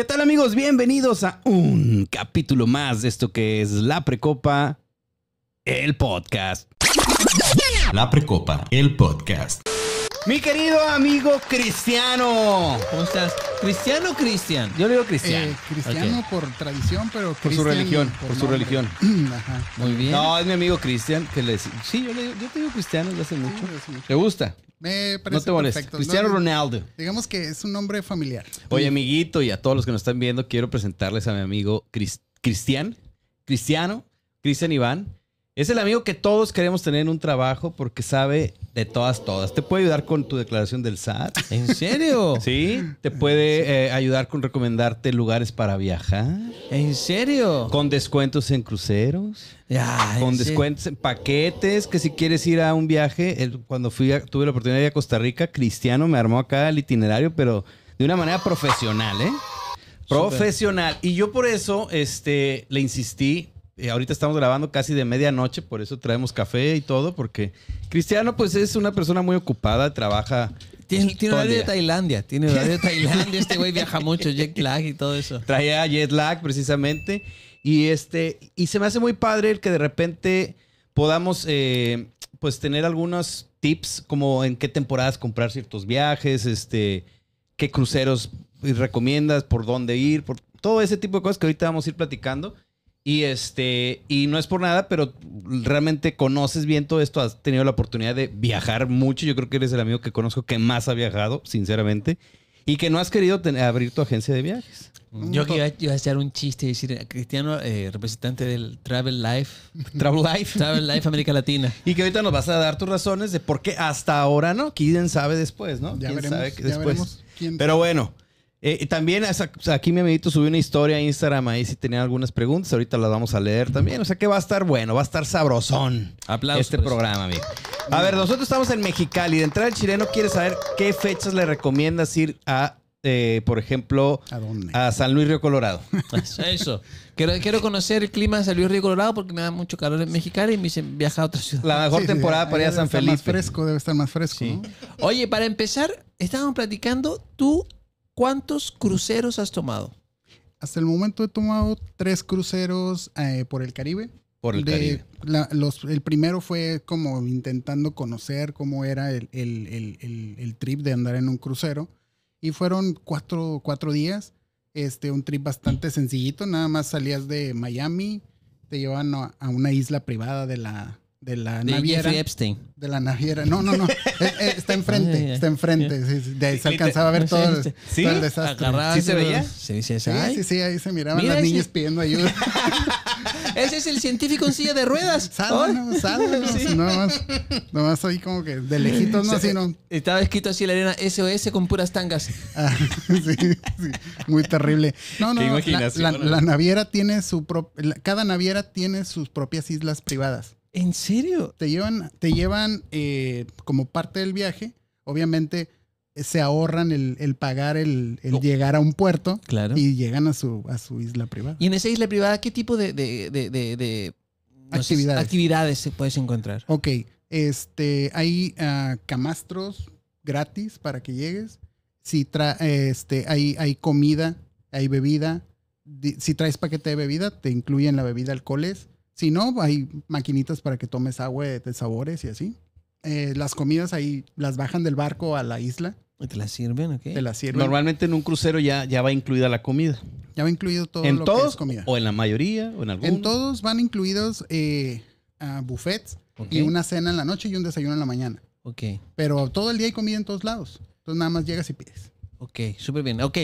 ¿Qué tal amigos? Bienvenidos a un capítulo más de esto que es La Precopa, el podcast. La Precopa, el podcast. Mi querido amigo Cristiano. ¿Cómo estás? ¿Cristiano o Cristian? Yo le digo Cristian. Eh, cristiano por tradición, pero Por su religión, por su religión. Muy bien. No, es mi amigo Cristian, que le Sí, yo, le yo te digo Cristiano desde hace mucho. ¿Te gusta? Me parece no te molestes. Cristiano Ronaldo. Digamos que es un nombre familiar. Oye, amiguito, y a todos los que nos están viendo, quiero presentarles a mi amigo Cristian, Cristiano, Cristian Iván. Es el amigo que todos queremos tener en un trabajo porque sabe de todas, todas. Te puede ayudar con tu declaración del SAT. ¿En serio? Sí. Te puede eh, ayudar con recomendarte lugares para viajar. ¿En serio? Con descuentos en cruceros. Ya, con descuentos en paquetes. Que si quieres ir a un viaje, cuando fui tuve la oportunidad de ir a Costa Rica, Cristiano me armó acá el itinerario, pero de una manera profesional, ¿eh? Profesional. Y yo por eso este, le insistí eh, ahorita estamos grabando casi de medianoche, por eso traemos café y todo, porque Cristiano pues es una persona muy ocupada, trabaja... Tiene, pues, tiene horario de Tailandia, tiene horario de Tailandia, este güey viaja mucho, jet lag y todo eso. Traía jet lag precisamente y este y se me hace muy padre el que de repente podamos eh, pues tener algunos tips como en qué temporadas comprar ciertos viajes, este, qué cruceros recomiendas, por dónde ir, por todo ese tipo de cosas que ahorita vamos a ir platicando. Y este, y no es por nada, pero realmente conoces bien todo esto, has tenido la oportunidad de viajar mucho. Yo creo que eres el amigo que conozco que más ha viajado, sinceramente, y que no has querido tener, abrir tu agencia de viajes. Mm. Yo iba, a hacer un chiste y decir, eh, Cristiano, eh, representante del Travel Life. Travel Life. Travel Life América Latina. Y que ahorita nos vas a dar tus razones de por qué hasta ahora no. Quién sabe después, ¿no? Ya veremos, Ya veremos Pero bueno, eh, también aquí mi amiguito subió una historia a Instagram ahí si tenían algunas preguntas. Ahorita las vamos a leer también. O sea que va a estar bueno, va a estar sabrosón este pues. programa, amigo. A ver, nosotros estamos en Mexicali. De entrada el chileno quiere saber qué fechas le recomiendas ir a, eh, por ejemplo, ¿A, San Luis Río Colorado. Eso. Quiero, quiero, conocer el clima de San Luis Río Colorado porque me da mucho calor en Mexicali y me dicen viajar a otra ciudad. La mejor temporada para ir a San Felipe. Más fresco, debe estar más fresco. Oye, para empezar, estábamos platicando tú ¿Cuántos cruceros has tomado? Hasta el momento he tomado tres cruceros eh, por el Caribe. Por el Caribe. el primero fue como intentando conocer cómo era el, trip de andar en un crucero. Y fueron cuatro, cuatro días. Este, un trip bastante sencillito. Nada más salías de Miami, te llevaban a una isla privada de la, de la naviera. Epstein. De la naviera. No, no, no. Eh, eh, está enfrente. está enfrente. de ahí se alcanzaba a ver todo, el, ¿Sí? desastre. ¿Sí se veía? Sí, sí, sí. ahí se miraban las niñas pidiendo ayuda. ese es el científico en silla de ruedas. Sálvanos, ¿Oh? Nomás, más ahí como que de lejitos, no, Estaba escrito así la arena SOS con puras tangas. Ah, sí, sí, muy terrible. No, no, la, la, naviera tiene su propia. Cada naviera tiene sus propias islas privadas. ¿En serio? Te llevan, te llevan eh, como parte del viaje. Obviamente eh, se ahorran el, pagar el, oh. llegar a un puerto y llegan a su, a su isla privada. ¿Y en esa isla privada qué tipo de, de, de actividades. se puedes encontrar? Ok. Este, hay ah, camastros gratis para que llegues. Si este, hay, hay comida, hay bebida. Si traes paquete de bebida, te incluyen la bebida alcoholes si no, hay maquinitas para que tomes agua de sabores y así. Eh, las comidas ahí las bajan del barco a la isla. ¿Te las sirven? Okay. Te las sirven. Normalmente en un crucero ya, ya va incluida la comida. Ya va incluido todo ¿En todos, que es O en la mayoría, o en algunos. En todos van incluidos eh, buffets y una cena en la noche y un desayuno en la mañana. Ok. Pero todo el día hay comida en todos lados. Entonces nada más llegas y pides. Ok, súper bien. Ok.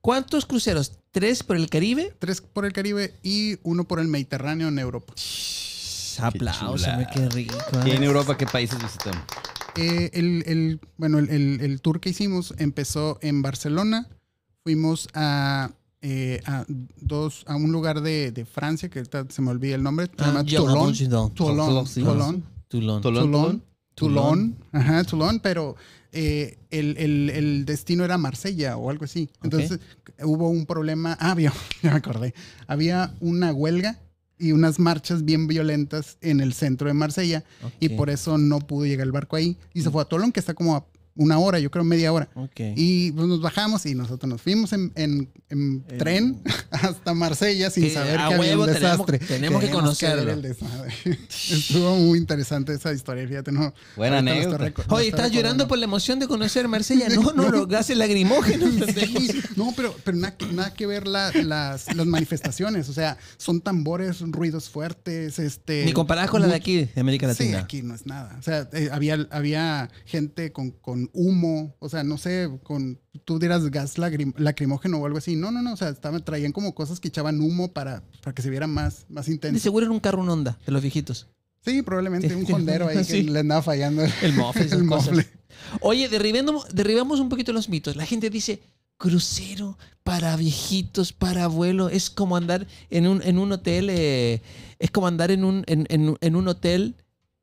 ¿Cuántos cruceros? tres por el Caribe. Tres por el Caribe y uno por el Mediterráneo en Europa. Aplausos, qué, qué rico. ¿eh? ¿Y en Europa qué países visitamos? Eh, el, el, bueno, el, el, tour que hicimos empezó en Barcelona. Fuimos a, eh, a dos, a un lugar de, de, Francia, que se me olvida el nombre, se llama Toulon. Toulon. Toulon. Toulon. Toulon. Ajá, Toulon, pero eh, el, destino era Marsella o algo así. Entonces hubo un problema, ah, había, ya me acordé, había una huelga y unas marchas bien violentas en el centro de Marsella y por eso no pudo llegar el barco ahí y se mm. fue a Tolón que está como a una hora, yo creo media hora. Y pues, nos bajamos y nosotros nos fuimos en, en, tren hasta Marsella sin saber que había un desastre. Tenemos, que conocerlo. Que Estuvo muy interesante esa historia, fíjate, no. Buena anécdota. Oye, estás llorando por la emoción de conocer Marsella. No, no, no, gases lagrimógenos. no, pero, pero nada, que ver las, manifestaciones. O sea, son tambores, ruidos fuertes, este. Ni comparadas con la de aquí, de América Latina. Sí, aquí no es nada. O sea, eh, había, había gente con humo, o sea, no sé, con, tú dirás gas lacrimógeno o algo así. No, no, no, o sea, traían como cosas que echaban humo para, que se viera más, más intenso. seguro era un carro un onda, de los viejitos. Sí, probablemente un hondero ahí que le andaba fallando. El mofle. Oye, derribando, derribamos un poquito los mitos. La gente dice, crucero para viejitos, para abuelo. Es como andar en un, en un hotel, eh, es como andar en un, en, un hotel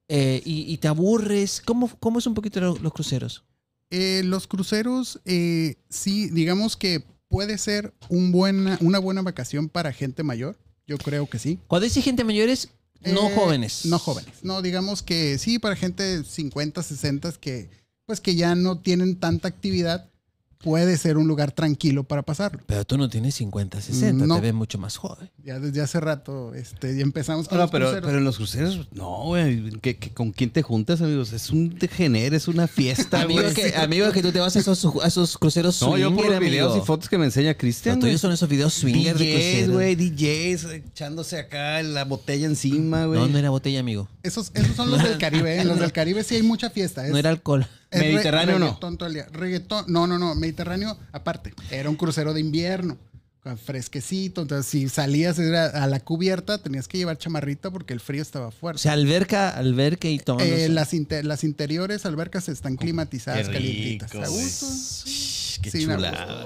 eh, y, te aburres. ¿Cómo, ¿Cómo es un poquito los cruceros? Eh, los cruceros, eh, sí, digamos que puede ser un una buena vacación para gente mayor. Yo creo que sí. Cuando dice gente mayor es no eh, jóvenes. No jóvenes. No, digamos que sí, para gente 50, 60 que pues que ya no tienen tanta actividad puede ser un lugar tranquilo para pasarlo. Pero tú no tienes 50, 60, te ves mucho más joven. Ya desde hace rato este, ya empezamos con pero, Pero en los cruceros, no, güey, que, ¿con quién te juntas, amigos? Es un degener, es una fiesta, amigo, que, que tú te vas a esos, a esos cruceros No, yo por videos y fotos que me enseña Cristian. No, son esos videos swingers DJs, güey, DJs echándose acá la botella encima, güey. No, no era botella, amigo. Esos, esos son los del Caribe, los del Caribe sí hay mucha fiesta. no era alcohol. Mediterráneo no. Tonto el día. no, no, no. Mediterráneo aparte. Era un crucero de invierno, fresquecito. Entonces, si salías a la cubierta, tenías que llevar chamarrita porque el frío estaba fuerte. O sea, alberca, alberca y todo. Eh, las, inter las, interiores albercas están climatizadas, calientitas. qué chulada,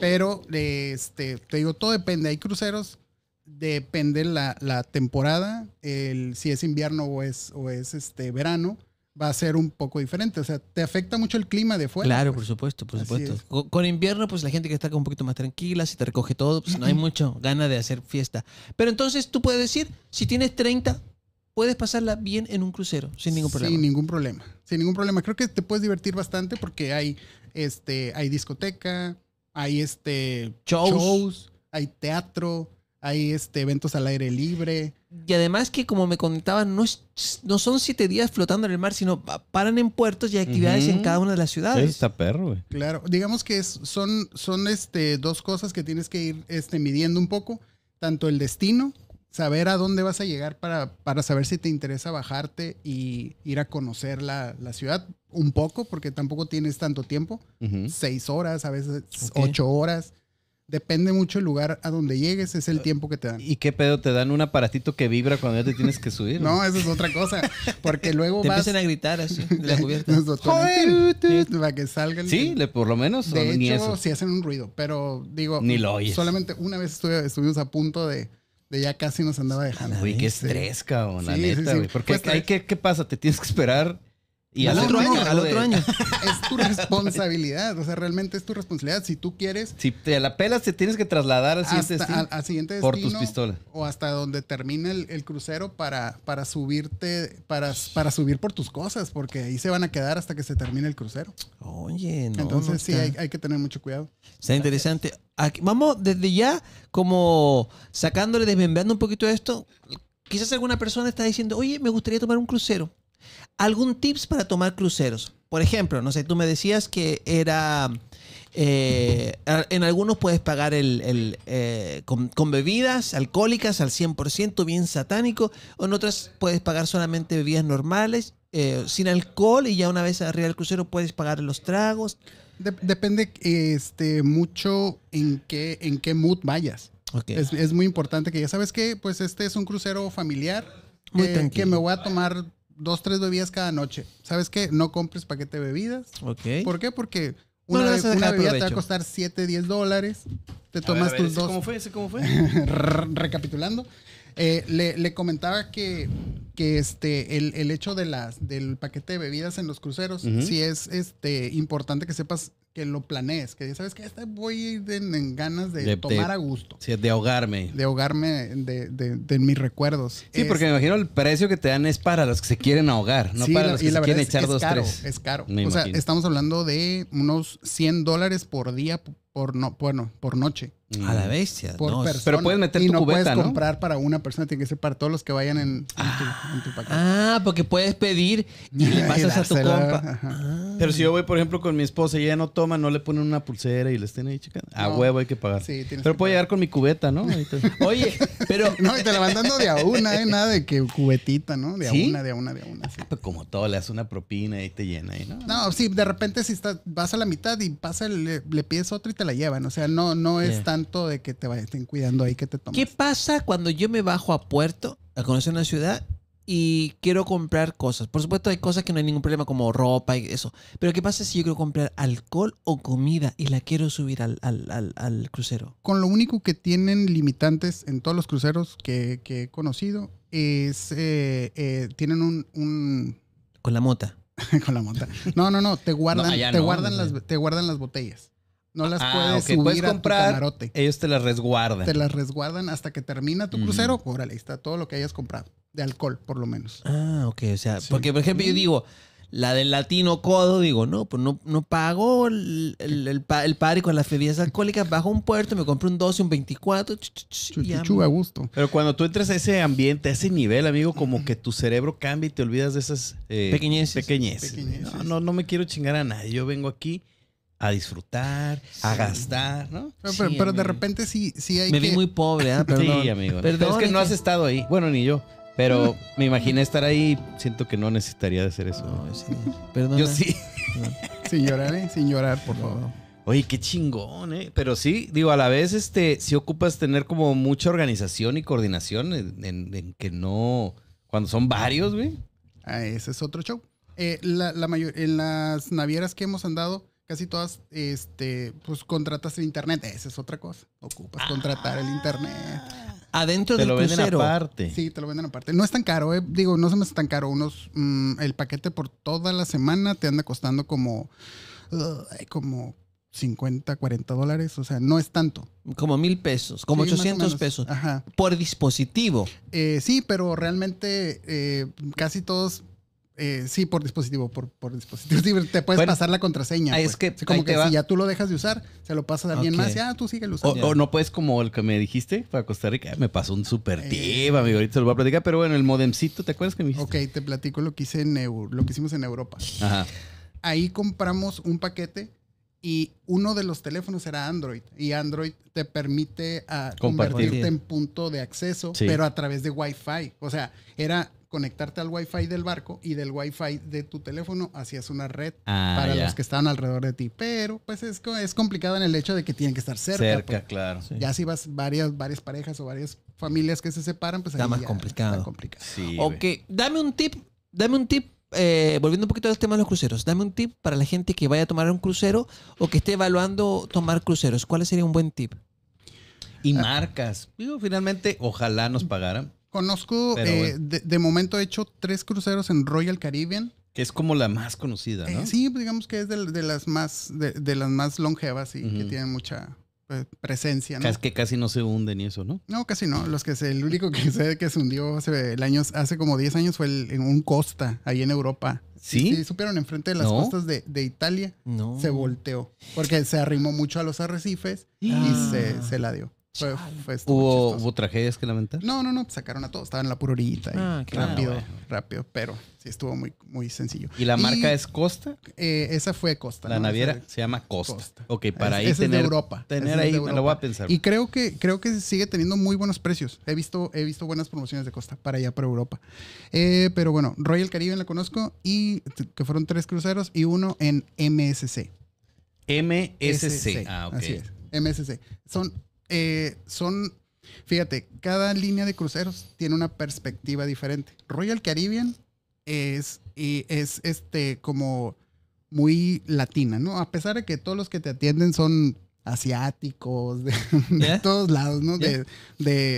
Pero, este, te digo, todo depende. Hay cruceros depende la, la temporada, el, si es invierno o es, o es este verano va a ser un poco diferente. O sea, te afecta mucho el clima de fuera. Claro, pues. por supuesto, por supuesto. Con, invierno, pues la gente que está un poquito más tranquila, si te recoge todo, pues no hay mucho gana de hacer fiesta. Pero entonces tú puedes decir, si tienes 30, puedes pasarla bien en un crucero, sin ningún problema. Sin ningún problema, sin ningún problema. Creo que te puedes divertir bastante porque hay, este, hay discoteca, hay este, shows hay teatro hay este, eventos al aire libre. Y además que, como me comentaban, no, no son siete días flotando en el mar, sino paran en puertos y actividades en cada una de las ciudades. Sí, está perro, güey. Claro, digamos que son, son este, dos cosas que tienes que ir este, midiendo un poco, tanto el destino, saber a dónde vas a llegar para, para saber si te interesa bajarte y ir a conocer la, la ciudad un poco, porque tampoco tienes tanto tiempo, seis horas, a veces ocho horas. Depende mucho el lugar a donde llegues, es el ah, tiempo que te dan. ¿Y qué pedo? ¿Te dan un aparatito que vibra cuando ya te tienes que subir? no, eso es otra cosa. Porque luego te vas... empiezan a gritar así, la cubierta. Para que salgan. Sí, le, por lo menos. De eso. sí hacen un ruido, pero digo... Ni lo oyes. Solamente una vez estuvimos a punto de... ya casi nos andaba dejando. Uy, qué estrés, cabrón, la neta, Porque hay que, ¿qué pasa? Te tienes que esperar y al otro, año, al otro año. Es tu responsabilidad, o sea, realmente es tu responsabilidad. Si tú quieres. Si te la pelas, te tienes que trasladar al siguiente destino. por tus pistolas. O hasta donde termine el, crucero para, para subirte, para, para subir por tus cosas, porque ahí se van a quedar hasta que se termine el crucero. Oye, no. Entonces, sí, hay, que tener mucho cuidado. Está interesante. Aquí, vamos desde ya, como sacándole, desmembrando un poquito esto. Quizás alguna persona está diciendo, oye, me gustaría tomar un crucero ¿Algún tips para tomar cruceros? Por ejemplo, no sé, tú me decías que era... Eh, en algunos puedes pagar el, eh, con, bebidas alcohólicas al 100%, bien satánico. O en otras puedes pagar solamente bebidas normales, eh, sin alcohol, y ya una vez arriba del crucero puedes pagar los tragos. depende este, mucho en qué, en qué mood vayas. Es, muy importante que ya sabes que pues este es un crucero familiar. que me voy a tomar dos, tres bebidas cada noche. ¿Sabes qué? No compres paquete de bebidas. Ok. ¿Por qué? Porque una, vez bebida te va a costar 7, 10 dólares. Te tomas tus dos. ¿Cómo fue? ¿Ese cómo fue? Recapitulando. Eh, le, le comentaba que que este, el, el, hecho de las, del paquete de bebidas en los cruceros, sí es este, importante que sepas que lo planees, que ya sabes que este voy en, ganas de, tomar a gusto. Sí, de ahogarme. De ahogarme de, de mis recuerdos. Sí, porque me imagino el precio que te dan es para los que se quieren ahogar, no para los que se quieren echar dos, tres. Es caro. o sea, estamos hablando de unos 100 dólares por día, por no, bueno, por noche. Mm. A la bestia. no, Pero puedes meter tu no cubeta, puedes ¿no? comprar para una persona, tiene que ser para todos los que vayan en, tu, ah, paquete. Ah, porque puedes pedir y le pasas a tu compa. Ah. Pero si yo voy, por ejemplo, con mi esposa y ella no toma, no le ponen una pulsera y le estén ahí checando. A huevo hay que pagar. Sí, pero puedo llegar con mi cubeta, ¿no? Oye, pero. no, y te la van dando de a una, ¿eh? Nada de que cubetita, ¿no? De a una, de a una, de a una. como todo, le haces una propina y te llena ahí, ¿no? No, sí, de repente si vas a la mitad y pasa, le, pides otra y te la llevan. O sea, no, no es tan de que te vayan cuidando ahí que te tomen. ¿Qué pasa cuando yo me bajo a Puerto a conocer una ciudad y quiero comprar cosas? Por supuesto, hay cosas que no hay ningún problema, como ropa y eso. Pero ¿qué pasa si yo quiero comprar alcohol o comida y la quiero subir al, al, al, crucero? Con lo único que tienen limitantes en todos los cruceros que, que he conocido es. Eh, eh, tienen un, un. Con la mota. con la mota. No, no, no. Te guardan, te, guardan las, te guardan las botellas. No las ah, puedes comprar, Ellos te las resguardan. Te las resguardan hasta que termina tu crucero. Órale, ahí está todo lo que hayas comprado. De alcohol, por lo menos. Ah, ok. O sea, porque por ejemplo yo mm. digo, la del latino codo, digo, no, pues no, no pago el, el, el, con las bebidas alcohólicas, bajo un puerto, me compro un 12, un 24, a gusto. Pero cuando tú entras a ese ambiente, a ese nivel, amigo, como que tu cerebro cambia y te olvidas de esas eh, pequeñeces. No, no, no me quiero chingar a nadie, yo vengo aquí a disfrutar, a gastar, ¿no? Pero, de repente sí, sí hay. Me vi muy pobre, ¿ah? ¿eh? Sí, amigo. es que no has estado ahí. Bueno, ni yo. Pero me imaginé estar ahí. Siento que no necesitaría de hacer eso. No, yo sí. Sin llorar, ¿eh? Sin llorar, por favor. Oye, qué chingón, ¿eh? Pero sí, digo, a la vez, este, sí ocupas tener como mucha organización y coordinación en, que no. Cuando son varios, güey. Ah, ese es otro show. Eh, la, la en las navieras que hemos andado, casi todas, este, pues contratas el internet. Esa es otra cosa. Ocupas contratar el internet. Ah. Adentro te del lo Venden aparte. Sí, te lo venden aparte. No es tan caro, eh. digo, no se me hace tan caro. Unos, mm, el paquete por toda la semana te anda costando como, como 50, 40 dólares, o sea, no es tanto. Como mil pesos, como 800 pesos. Por dispositivo. Eh, sí, pero realmente eh, casi todos eh, sí, por dispositivo, por, por dispositivo. Te puedes pasar la contraseña. Es pues. que, como que si ya tú lo dejas de usar, se lo pasas a alguien más, ya tú sigues usando. O, no puedes, como el que me dijiste para Costa Rica, me pasó un super eh, tip, amigo. Ahorita se lo voy a platicar, pero bueno, el modemcito, ¿te acuerdas que me dijiste? Ok, te platico lo que hice en lo que hicimos en Europa. Ajá. Ahí compramos un paquete y uno de los teléfonos era Android y Android te permite ah, convertirte en punto de acceso, pero a través de Wi-Fi. O sea, era conectarte al Wi-Fi del barco y del wifi de tu teléfono hacías una red ah, para los que estaban alrededor de ti. Pero pues es, complicado en el hecho de que tienen que estar cerca. Cerca, pues. claro. Ya si vas varias, varias parejas o varias familias que se separan, pues está más complicado. Está complicado. ok, dame un tip, dame un tip eh, volviendo un poquito al tema de los cruceros, dame un tip para la gente que vaya a tomar un crucero o que esté evaluando tomar cruceros. ¿Cuál sería un buen tip? Y marcas. Digo, finalmente, ojalá nos pagaran. Conozco, eh, de, momento he hecho tres cruceros en Royal Caribbean. Que es como la más conocida, eh, ¿no? sí, pues, digamos que es de, las más de, las más longevas y que tienen mucha pues, presencia, ¿no? Es que casi no se hunden y eso, ¿no? No, casi no. Los que el único que se, que se hundió hace, el hace como 10 años fue en un costa, ahí en Europa. ¿Sí? Y supieron enfrente de las costas de, de Italia. Se volteó porque se arrimó mucho a los arrecifes y ah. se la dio. ¿Hubo, ¿Hubo, tragedias que lamentar? No, no, no, pues, sacaron a todos, estaban en la pura orillita. Ah, rápido, rápido, pero sí estuvo muy, muy sencillo. ¿Y la marca es Costa? Eh, esa fue Costa. La naviera se llama Costa. Ok, para ahí tener, es Europa. ahí, lo voy a pensar. Y creo que, creo que sigue teniendo muy buenos precios. He visto, he visto buenas promociones de Costa para allá, para Europa. Eh, pero bueno, Royal Caribbean la conozco y que fueron tres cruceros y uno en MSC. MSC. Ah, ok. MSC. Son eh, son, fíjate, cada línea de cruceros tiene una perspectiva diferente. Royal Caribbean es, y es este como muy latina, ¿no? A pesar de que todos los que te atienden son asiáticos, de, todos lados, ¿no? De,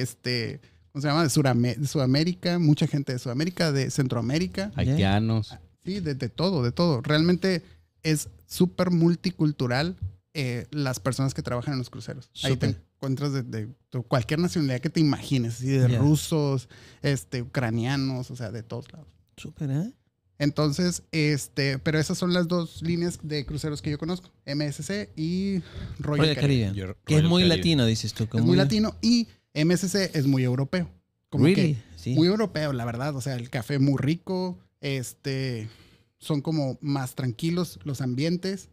este, ¿cómo se llama? De Sudamérica, mucha gente de Sudamérica, de Centroamérica. Haitianos. Ah, sí, de, todo, de todo. Realmente es súper multicultural eh, las personas que trabajan en los cruceros. Ahí te, encuentras de, cualquier nacionalidad que te imagines, así de rusos, este, ucranianos, o sea, de todos lados. Súper, ¿eh? Entonces, este, pero esas son las dos líneas de cruceros que yo conozco, MSC y Royal, Caribbean. Que es muy latino, dices tú. es muy latino y MSC es muy europeo. Como muy europeo, la verdad, o sea, el café muy rico, este son como más tranquilos los ambientes,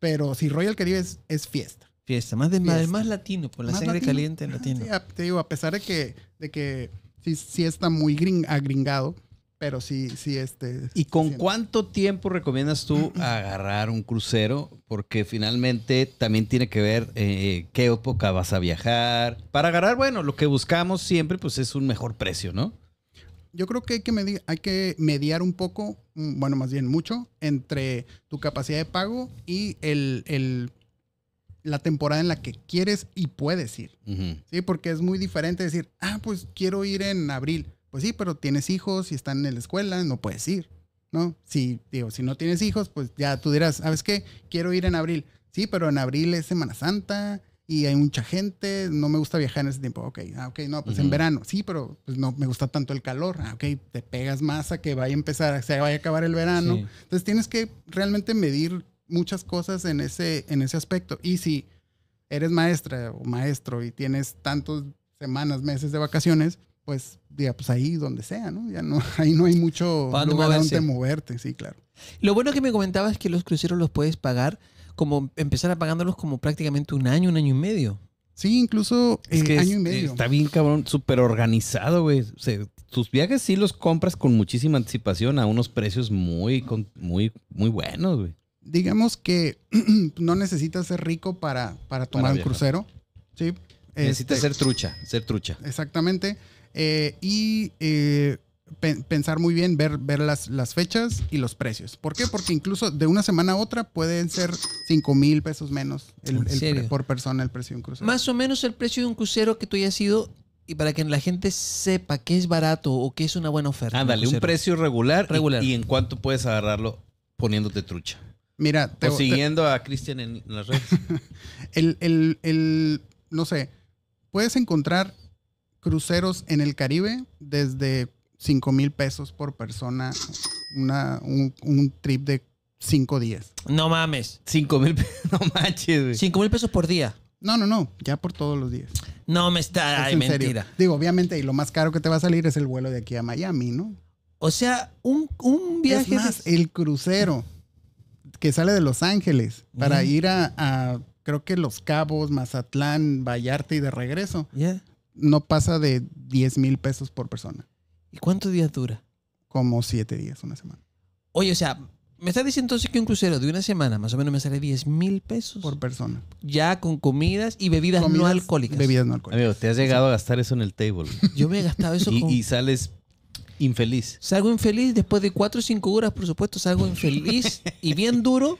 pero si Royal Caribbean es fiesta. Fiesta, más, de, Más, latino, por la sangre caliente latino. te digo, a pesar de que, de que sí, sí está muy agringado, pero sí, sí, este. ¿Y con cuánto tiempo recomiendas tú agarrar un crucero? Porque finalmente también tiene que ver eh, qué época vas a viajar. Para agarrar, bueno, lo que buscamos siempre, pues es un mejor precio, ¿no? Yo creo que hay que, hay que mediar un poco, mm, bueno, más bien mucho, entre tu capacidad de pago y el, el la temporada en la que quieres y puedes ir. Sí, porque es muy diferente decir, ah, pues quiero ir en abril. Pues sí, pero tienes hijos y están en la escuela, no puedes ir. ¿No? Si, digo, si no tienes hijos, pues ya tú dirás, ¿sabes qué? Quiero ir en abril. Sí, pero en abril es Semana Santa y hay mucha gente, no me gusta viajar en ese tiempo. Ok, ah, ok, no, pues en verano. Sí, pero pues no me gusta tanto el calor. Ah, ok, te pegas más a que vaya a empezar, se vaya a acabar el verano. Entonces tienes que realmente medir muchas cosas en ese, en ese aspecto. Y si eres maestra o maestro y tienes tantas semanas, meses de vacaciones, pues, ya, pues ahí donde sea, ¿no? Ya no, ahí no hay mucho lugar moverte, sí, claro. Lo bueno que me comentabas es que los cruceros los puedes pagar, como empezar a pagándolos como prácticamente un año, un año y medio. Sí, incluso es eh, año eh, Está bien, cabrón, súper organizado, güey. tus viajes sí los compras con muchísima anticipación a unos precios muy, con, muy, muy buenos, güey digamos que no necesitas ser rico para, para tomar un crucero. Sí. Necesitas este, ser trucha, ser trucha. Exactamente. Eh, y eh, pensar muy bien, ver, ver las, las, fechas y los precios. ¿Por qué? Porque incluso de una semana a otra pueden ser 5 mil pesos menos por persona el precio de un crucero. Más o menos el precio de un crucero que tú hayas ido y para que la gente sepa que es barato o que es una buena oferta. Ándale, un precio regular, regular. Y, en cuanto puedes agarrarlo poniéndote trucha. Mira, siguiendo a Cristian en, las redes. el, no sé, puedes encontrar cruceros en el Caribe desde 5 mil pesos por persona, una, un, trip de 5 días. No mames. 5 mil pesos, no 5 mil pesos por día. No, no, no, ya por todos los días. No me está, mentira. Digo, obviamente, y lo más caro que te va a salir es el vuelo de aquí a Miami, ¿no? O sea, un, viaje. Es el crucero que sale de Los Ángeles para ir a, creo que Los Cabos, Mazatlán, Vallarta y de regreso. No pasa de 10 mil pesos por persona. ¿Y cuántos días dura? Como siete días, una semana. Oye, o sea, me estás diciendo entonces que un crucero de una semana más o menos me sale 10 mil pesos. Por persona. Ya con comidas y bebidas no alcohólicas. Bebidas no alcohólicas. Amigo, te has llegado a gastar eso en el table. Yo me he gastado eso con... Y sales Infeliz. Salgo infeliz después de cuatro o cinco horas, por supuesto, salgo infeliz y bien duro.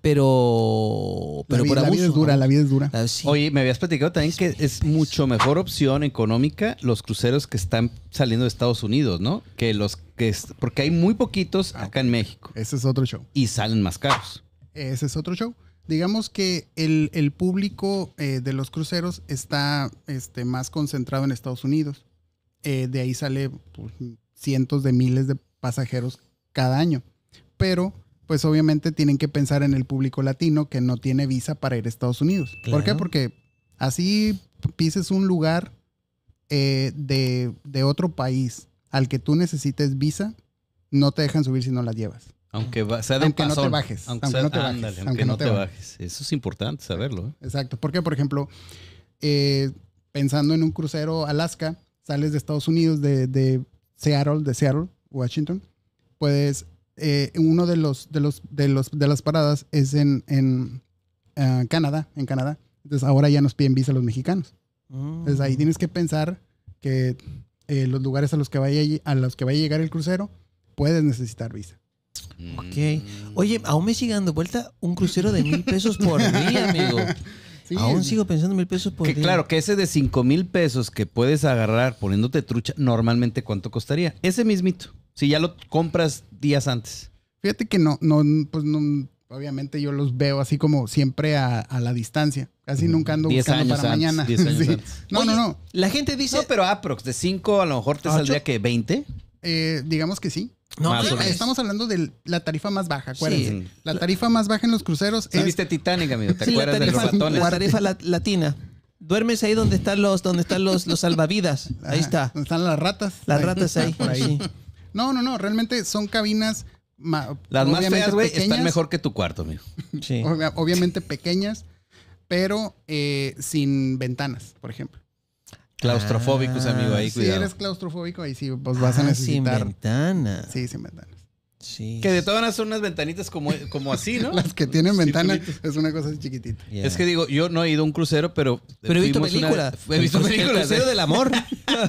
Pero, pero la, vida, por abuso, la vida es dura, la vida es dura. Oye, me habías platicado también que es mucho mejor opción económica los cruceros que están saliendo de Estados Unidos, ¿no? Que los que porque hay muy poquitos ah, acá en México. Ese es otro show. Y salen más caros. Ese es otro show digamos que el, público eh, de los cruceros está este, más concentrado en Estados Unidos. Eh, de ahí sale pues, cientos de miles de pasajeros cada año. Pero, pues obviamente tienen que pensar en el público latino que no tiene visa para ir a Estados Unidos. ¿Por qué? Porque así pises un lugar eh, de, otro país al que tú necesites visa, no te dejan subir si no la llevas. Aunque no te bajes. Aunque, no te bajes. Eso es importante saberlo. ¿eh? Exacto. Porque, por ejemplo, pensando en un crucero Alaska, sales de Estados Unidos, de, Seattle, de Seattle, Washington, pues uno de los, de los, de los, de las paradas es en, en ah, Canadá, en Canadá. Entonces ahora ya nos piden visa los mexicanos. Entonces ahí mm. tienes que pensar que eh, los lugares a los que vaya a los que vaya a llegar el crucero puedes necesitar visa. Ok. Oye, aún me sigue dando vuelta un crucero de mil pesos por día, amigo. Aún sigo pensando en mil pesos por que, Claro, que ese de cinco mil pesos que puedes agarrar poniéndote trucha, normalmente cuánto costaría. Ese mismito, si ya lo compras días antes. Fíjate que no, no, pues no, obviamente yo los veo así como siempre a, la distancia. Casi nunca ando buscando años para antes, mañana. Años antes. No, no, no. La gente dice. No, pero aprox, de cinco a lo mejor te ah, saldría que ¿Veinte? Eh, digamos que sí. estamos hablando de la tarifa más baja, acuérdense. La tarifa más baja en los cruceros es. viste Titanic, ¿Te acuerdas la tarifa, los tarifa latina. Duermes ahí donde están los, donde están los, los salvavidas. ahí está. Donde están las ratas. Las ratas ahí. No, no, no. Realmente son cabinas. Las más feas, güey, están mejor que tu cuarto, amigo. Obviamente pequeñas, pero eh, sin ventanas, por ejemplo. Claustrofóbicos, ah, amigo, ahí, Si eres claustrofóbico, ahí sí, pues vas a ah, necesitar. Sin ventanas. Sí, sin ventanas. Sí. Que de todas maneras son unas ventanitas como, como así, ¿no? Las que tienen ventanas es una cosa así chiquitita. Es que digo, yo no he ido a un crucero, pero. Pero he visto películas. He visto películas. ¿eh? Crucero del amor.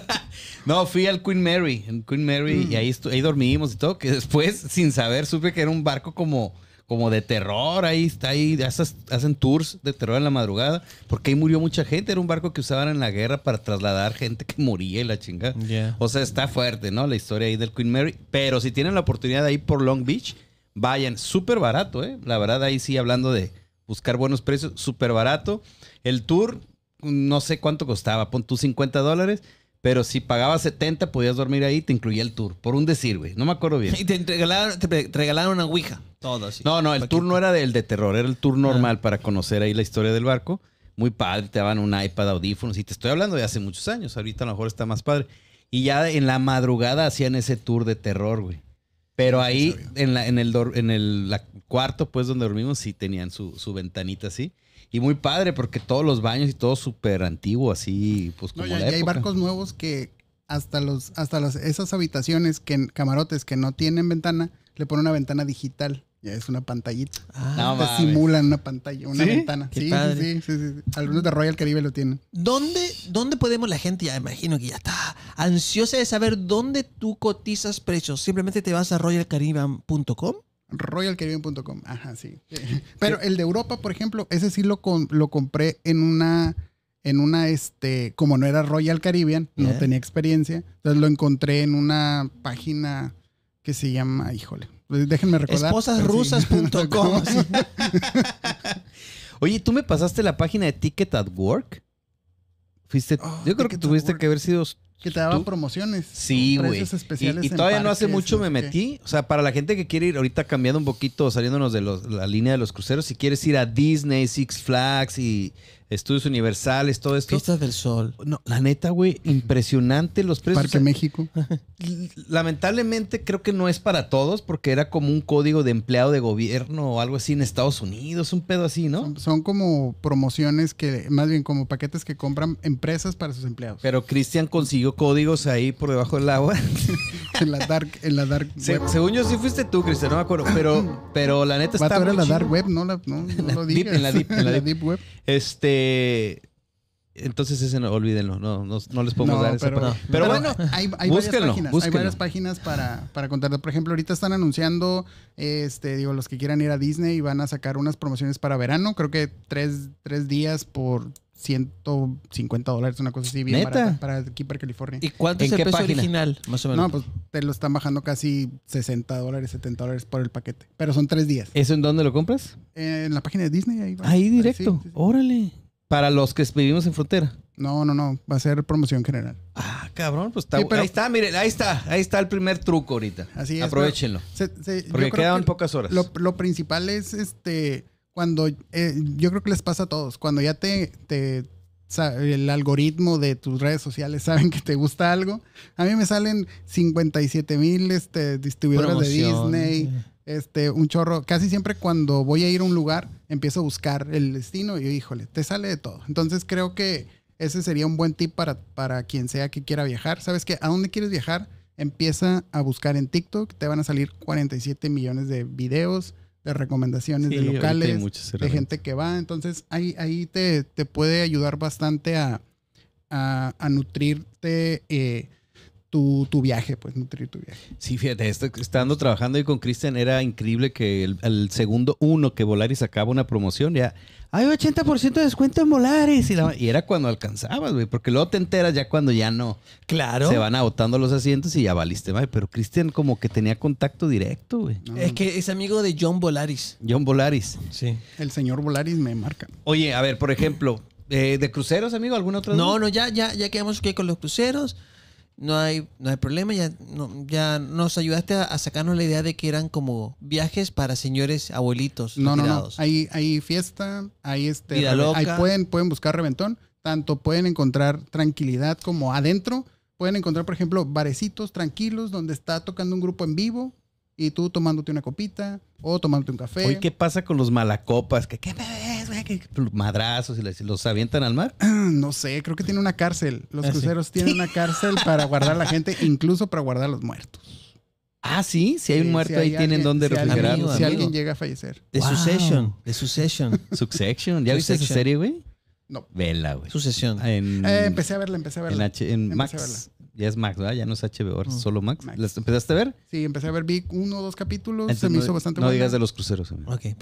no, fui al Queen Mary. En Queen Mary, y mm. ahí, ahí dormimos y todo. Que después, sin saber, supe que era un barco como como de terror, ahí está ahí, hacen tours de terror en la madrugada, porque ahí murió mucha gente, era un barco que usaban en la guerra para trasladar gente que moría y la chingada. O sea, está fuerte, ¿no? La historia ahí del Queen Mary, pero si tienen la oportunidad de ir por Long Beach, vayan, súper barato, ¿eh? La verdad, ahí sí, hablando de buscar buenos precios, súper barato. El tour, no sé cuánto costaba, pon tus 50 dólares, pero si pagabas 70, podías dormir ahí, te incluía el tour. Por un decir, güey. No me acuerdo bien. Y te regalaron, te una ouija. Todo así. No, no, el tour no era del de terror, era el tour ah. normal para conocer ahí la historia del barco. Muy padre, te daban un iPad, audífonos. Y te estoy hablando de hace muchos años. Ahorita a lo mejor está más padre. Y ya en la madrugada hacían ese tour de terror, güey. Pero ahí, en, la, en el, en cuarto, pues, donde dormimos, sí tenían su, su ventanita así. Y muy padre porque todos los baños y todo súper antiguo, así, pues como no, ya, la hay barcos nuevos que hasta los hasta las, esas habitaciones que camarotes que no tienen ventana le ponen una ventana digital. Ya es una pantallita. Ah, simulan una pantalla, una ventana. Sí, sí, sí, sí, Algunos de Royal Caribe lo tienen. ¿Dónde, ¿Dónde podemos la gente? Ya imagino que ya está ansiosa de saber dónde tú cotizas precios. Simplemente te vas a royalcaribbean.com royalcaribbean.com. Ajá, sí. Pero el de Europa, por ejemplo, ese sí lo, lo compré en una, en una, este, como no era Royal Caribbean, no tenía experiencia, entonces lo encontré en una página que se llama, híjole, pues déjenme recordar. Esposasrusas.com. Oye, ¿tú me pasaste la página de Ticket at Work? Fuiste, oh, yo creo que tuviste que haber sido que te daban promociones. Sí, güey. Y, todavía no hace mucho me metí. O sea, para la gente que quiere ir ahorita cambiando un poquito, saliéndonos de la línea de los cruceros, si quieres ir a Disney, Six Flags y Estudios Universales, todo esto. Costa del Sol. No, la neta, güey, impresionante los precios. Parque México. Lamentablemente creo que no es para todos porque era como un código de empleado de gobierno o algo así en Estados Unidos, un pedo así, ¿no? Son, son como promociones que, más bien como paquetes que compran empresas para sus empleados. Pero Cristian consiguió códigos ahí por debajo del agua. en la dark, en la dark web. según yo sí fuiste tú, Cristian, no me acuerdo, pero, pero la neta está en la dark web, no no, lo en la deep. web. Este, entonces ese no, olvídenlo, no, no, les podemos dar pero, pero, bueno, hay, varias páginas, para, para contarte. Por ejemplo, ahorita están anunciando, este, digo, los que quieran ir a Disney y van a sacar unas promociones para verano, creo que tres, días por 150 dólares, una cosa así bien para aquí California. ¿Y cuánto es el original? Más o menos. No, pues te lo están bajando casi 60 dólares, 70 dólares por el paquete. Pero son tres días. ¿Eso en dónde lo compras? en la página de Disney. Ahí, directo. Órale para los que vivimos en frontera. No, no, no. Va a ser promoción general. Ah, cabrón. Pues está, ahí está, mire, ahí está. Ahí está el primer truco ahorita. Así es. Aprovechenlo. porque quedan pocas horas. Lo, principal es este. Cuando. Eh, yo creo que les pasa a todos. Cuando ya te, el algoritmo de tus redes sociales saben que te gusta algo. A mí me salen 57 mil este, distribuidores de Disney, este, un chorro. Casi siempre cuando voy a ir a un lugar, empiezo a buscar el destino y, híjole, te sale de todo. Entonces creo que ese sería un buen tip para, para quien sea que quiera viajar. ¿Sabes qué? ¿A dónde quieres viajar? Empieza a buscar en TikTok. Te van a salir 47 millones de videos, de recomendaciones de locales, de gente que va. Entonces ahí, ahí te, puede ayudar bastante a, a, nutrirte. Eh, tu, viaje, pues nutrir tu viaje. Sí, fíjate, estando trabajando ahí con Cristian, era increíble que el, segundo uno que Volaris sacaba una promoción, ya hay 80% de descuento en Volaris. Y, era cuando alcanzabas, güey, porque luego te enteras ya cuando ya no. Claro. Se van agotando los asientos y ya valiste, güey. Pero Cristian como que tenía contacto directo, güey. Es que es amigo de John Volaris. John Volaris. Sí. El señor Volaris me marca. Oye, a ver, por ejemplo, eh, ¿de cruceros, amigo? algún otro No, no, ya, ya, ya quedamos que con los cruceros no hay, no hay problema, ya, no, ya nos ayudaste a, sacarnos la idea de que eran como viajes para señores abuelitos. No, no, no. Hay, hay fiesta, este, ahí este. pueden, pueden buscar reventón. Tanto pueden encontrar tranquilidad como adentro. Pueden encontrar, por ejemplo, barecitos tranquilos donde está tocando un grupo en vivo y tú tomándote una copita o tomándote un café. Oye, ¿qué pasa con los malacopas? ¿Qué, qué madrazos y los avientan al mar. No sé, creo que tiene una cárcel. Los ah, cruceros tienen una cárcel para guardar a la gente, incluso para guardar los muertos. Ah, sí, si hay un muerto ahí tienen donde si si alguien llega a fallecer. De sucesión de Succession. Succession, ¿ya viste esa serie, güey? No. Vela, güey. Sucesión. Eh, empecé a verla, empecé a verla. En, Max ya es Max, ¿verdad? Ya no es HBO, solo Max. empezaste a ver? Sí, empecé a ver, vi uno o dos capítulos, se me hizo bastante No digas de los cruceros.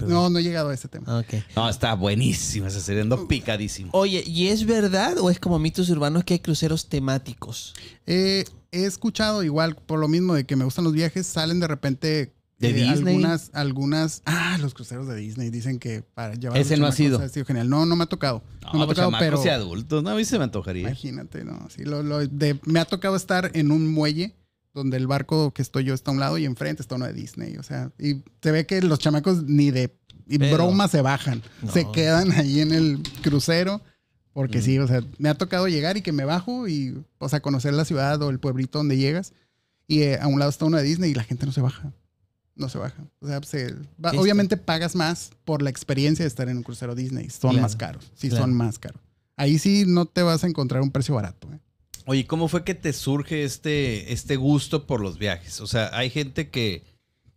no, no he llegado a ese tema. No, está buenísimo. Se está ando picadísimo. Oye, ¿y es verdad o es como mitos urbanos que hay cruceros temáticos? Eh, he escuchado igual, por lo mismo de que me gustan los viajes, salen de repente de eh, Disney. Algunas, ah, los cruceros de Disney dicen que para llevar. Ese no ha sido. Ha sido genial. No, no me ha tocado. No, me ha pues, tocado, pero. Y adultos, no, a mí se me antojaría. Imagínate, no. Sí, lo, de, me ha tocado estar en un muelle donde el barco que estoy yo está a un lado y enfrente está uno de Disney. O sea, y se ve que los chamacos ni de broma se bajan. Se quedan ahí en el crucero. Porque sí, mm. o sea, me ha tocado llegar y que me bajo y, o sea, conocer la ciudad o el pueblito donde llegas. Y eh, a un lado está uno de Disney y la gente no se baja no se baja. O sea, pues, obviamente pagas más por la experiencia de estar en un crucero Disney. Son más caros. Sí, son más caros. Ahí sí no te vas a encontrar un precio barato. ¿eh? Oye, ¿cómo fue que te surge este, este gusto por los viajes? O sea, hay gente que,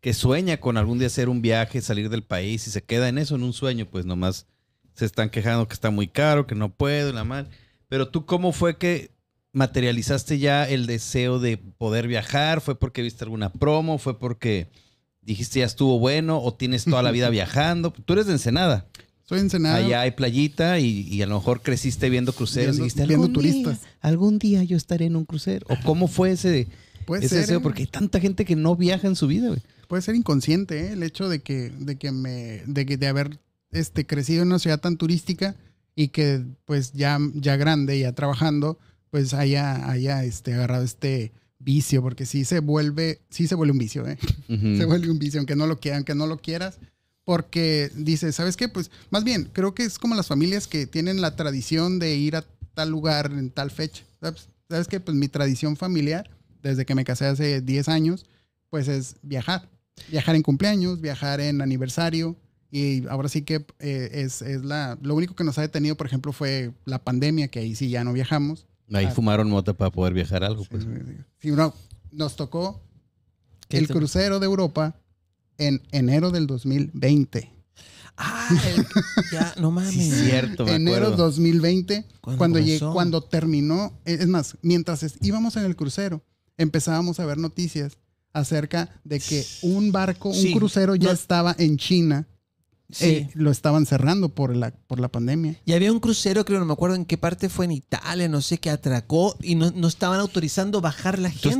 que sueña con algún día hacer un viaje, salir del país y se queda en eso, en un sueño, pues nomás se están quejando que está muy caro, que no puedo, la mal. Pero tú, ¿cómo fue que materializaste ya el deseo de poder viajar? ¿Fue porque viste alguna promo? ¿Fue porque dijiste ya estuvo bueno o tienes toda la vida viajando. Tú eres de Ensenada. Soy de Ensenada. Allá hay playita y, a lo mejor creciste viendo cruceros y viendo turistas. algún día yo estaré en un crucero. ¿O cómo fue ese, deseo? ¿eh? Porque hay tanta gente que no viaja en su vida, Puede ser inconsciente ¿eh? el hecho de que, de que me, de que de haber este, crecido en una ciudad tan turística y que pues ya, ya grande, ya trabajando, pues haya, haya este, agarrado este, vicio, porque sí se vuelve, sí se vuelve un vicio, ¿eh? se vuelve un vicio, aunque no lo quieran, aunque no lo quieras, porque dice, ¿sabes qué? Pues más bien, creo que es como las familias que tienen la tradición de ir a tal lugar en tal fecha. ¿Sabes, ¿Sabes qué? Pues mi tradición familiar, desde que me casé hace 10 años, pues es viajar. Viajar en cumpleaños, viajar en aniversario. Y ahora sí que eh, es, es, la... Lo único que nos ha detenido, por ejemplo, fue la pandemia, que ahí sí ya no viajamos. Ahí fumaron mota para poder viajar algo. Pues. nos tocó el crucero de Europa en enero del 2020. Ah, ya, no mames. cierto, Enero 2020, cuando, cuando terminó, e-, es más, mientras íbamos en el crucero, empezábamos a ver noticias acerca de que un barco, un crucero ya estaba en China eh, lo estaban cerrando por la, por la pandemia. Y había un crucero, creo, no me acuerdo en qué parte fue en Italia, no sé, qué atracó y no, no estaban autorizando bajar la gente.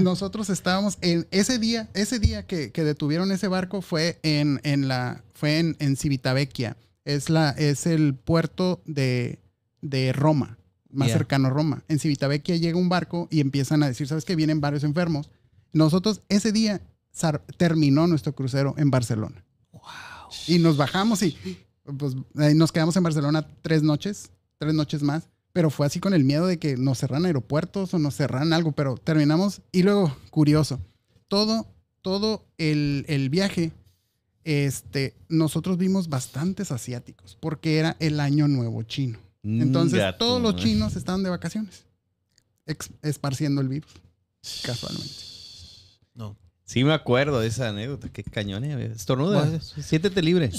Nosotros, estábamos en ese día, ese día que, detuvieron ese barco fue en, en la, fue en, en Civitavecchia. Es la, es el puerto de, de Roma, más cercano a Roma. En Civitavecchia llega un barco y empiezan a decir, ¿sabes que Vienen varios enfermos. Nosotros ese día terminó nuestro crucero en Barcelona. Wow. Y nos bajamos y pues, nos quedamos en Barcelona tres noches, tres noches más. Pero fue así con el miedo de que nos cerraran aeropuertos o nos cerraran algo, pero terminamos. Y luego, curioso, todo, todo el, viaje este, nosotros vimos bastantes asiáticos porque era el año nuevo chino. Mm, Entonces todos los chinos estaban de vacaciones, esparciendo el virus, casualmente. No. Sí, me acuerdo de esa anécdota. Qué cañones. Eh, estornuda. Siéntete libre.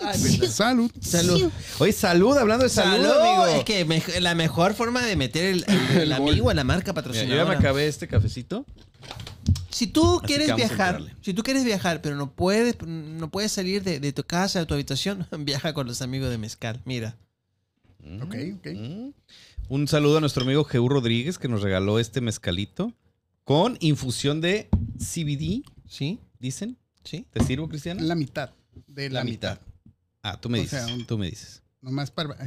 Pues, salud. Salud. Oye, salud, hablando de salud. amigo. Es que la mejor forma de meter el, amigo a la marca patrocinadora. ya me acabé este cafecito. Si tú quieres viajar, si tú quieres viajar, pero no puedes, no puedes salir de, tu casa, de tu habitación, viaja con los amigos de Mezcal. Mira. Mm, ok, ok. Mm. Un saludo a nuestro amigo Geu Rodríguez que nos regaló este mezcalito con infusión de CBD, sí, dicen. ¿Sí? ¿Te sirvo, Cristiano? La mitad. De la, mitad. Ah, tú me dices. Tú me dices. Nomás para,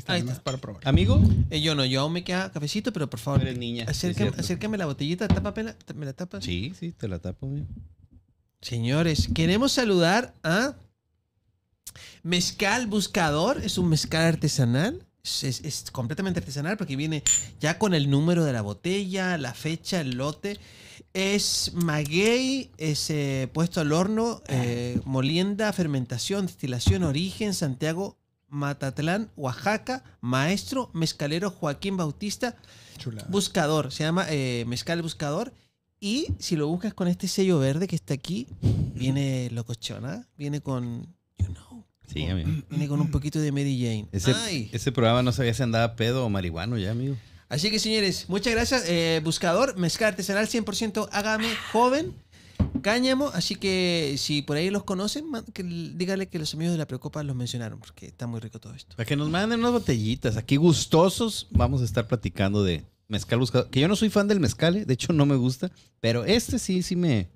probar. ¿Amigo? Eh, yo no, yo aún me queda cafecito, pero por favor. niña. Acércame, la botellita, tapa, ¿me la tapas? Sí, sí, te la tapo, Señores, queremos saludar a Mezcal Buscador. Es un mezcal artesanal. es, completamente artesanal porque viene ya con el número de la botella, la fecha, el lote. Es maguey, es eh, puesto al horno, eh, ah. molienda, fermentación, destilación, origen, Santiago, Matatlán, Oaxaca, maestro, mezcalero Joaquín Bautista, buscador, se llama eh, mezcal buscador. Y si lo buscas con este sello verde que está aquí, viene locochona, ¿ah? viene con, you know, viene con un poquito de Mary Jane. Ese, ese programa no sabía si andaba pedo o marihuano ya, amigo. Así que señores, muchas gracias. Eh, buscador, mezcal artesanal 100% Hágame Joven, Cáñamo. Así que si por ahí los conocen, que, dígale que los amigos de la Preocupa los mencionaron, porque está muy rico todo esto. Para que nos manden unas botellitas. Aquí gustosos vamos a estar platicando de mezcal buscador. Que yo no soy fan del mezcal, eh, de hecho no me gusta, pero este sí, sí me,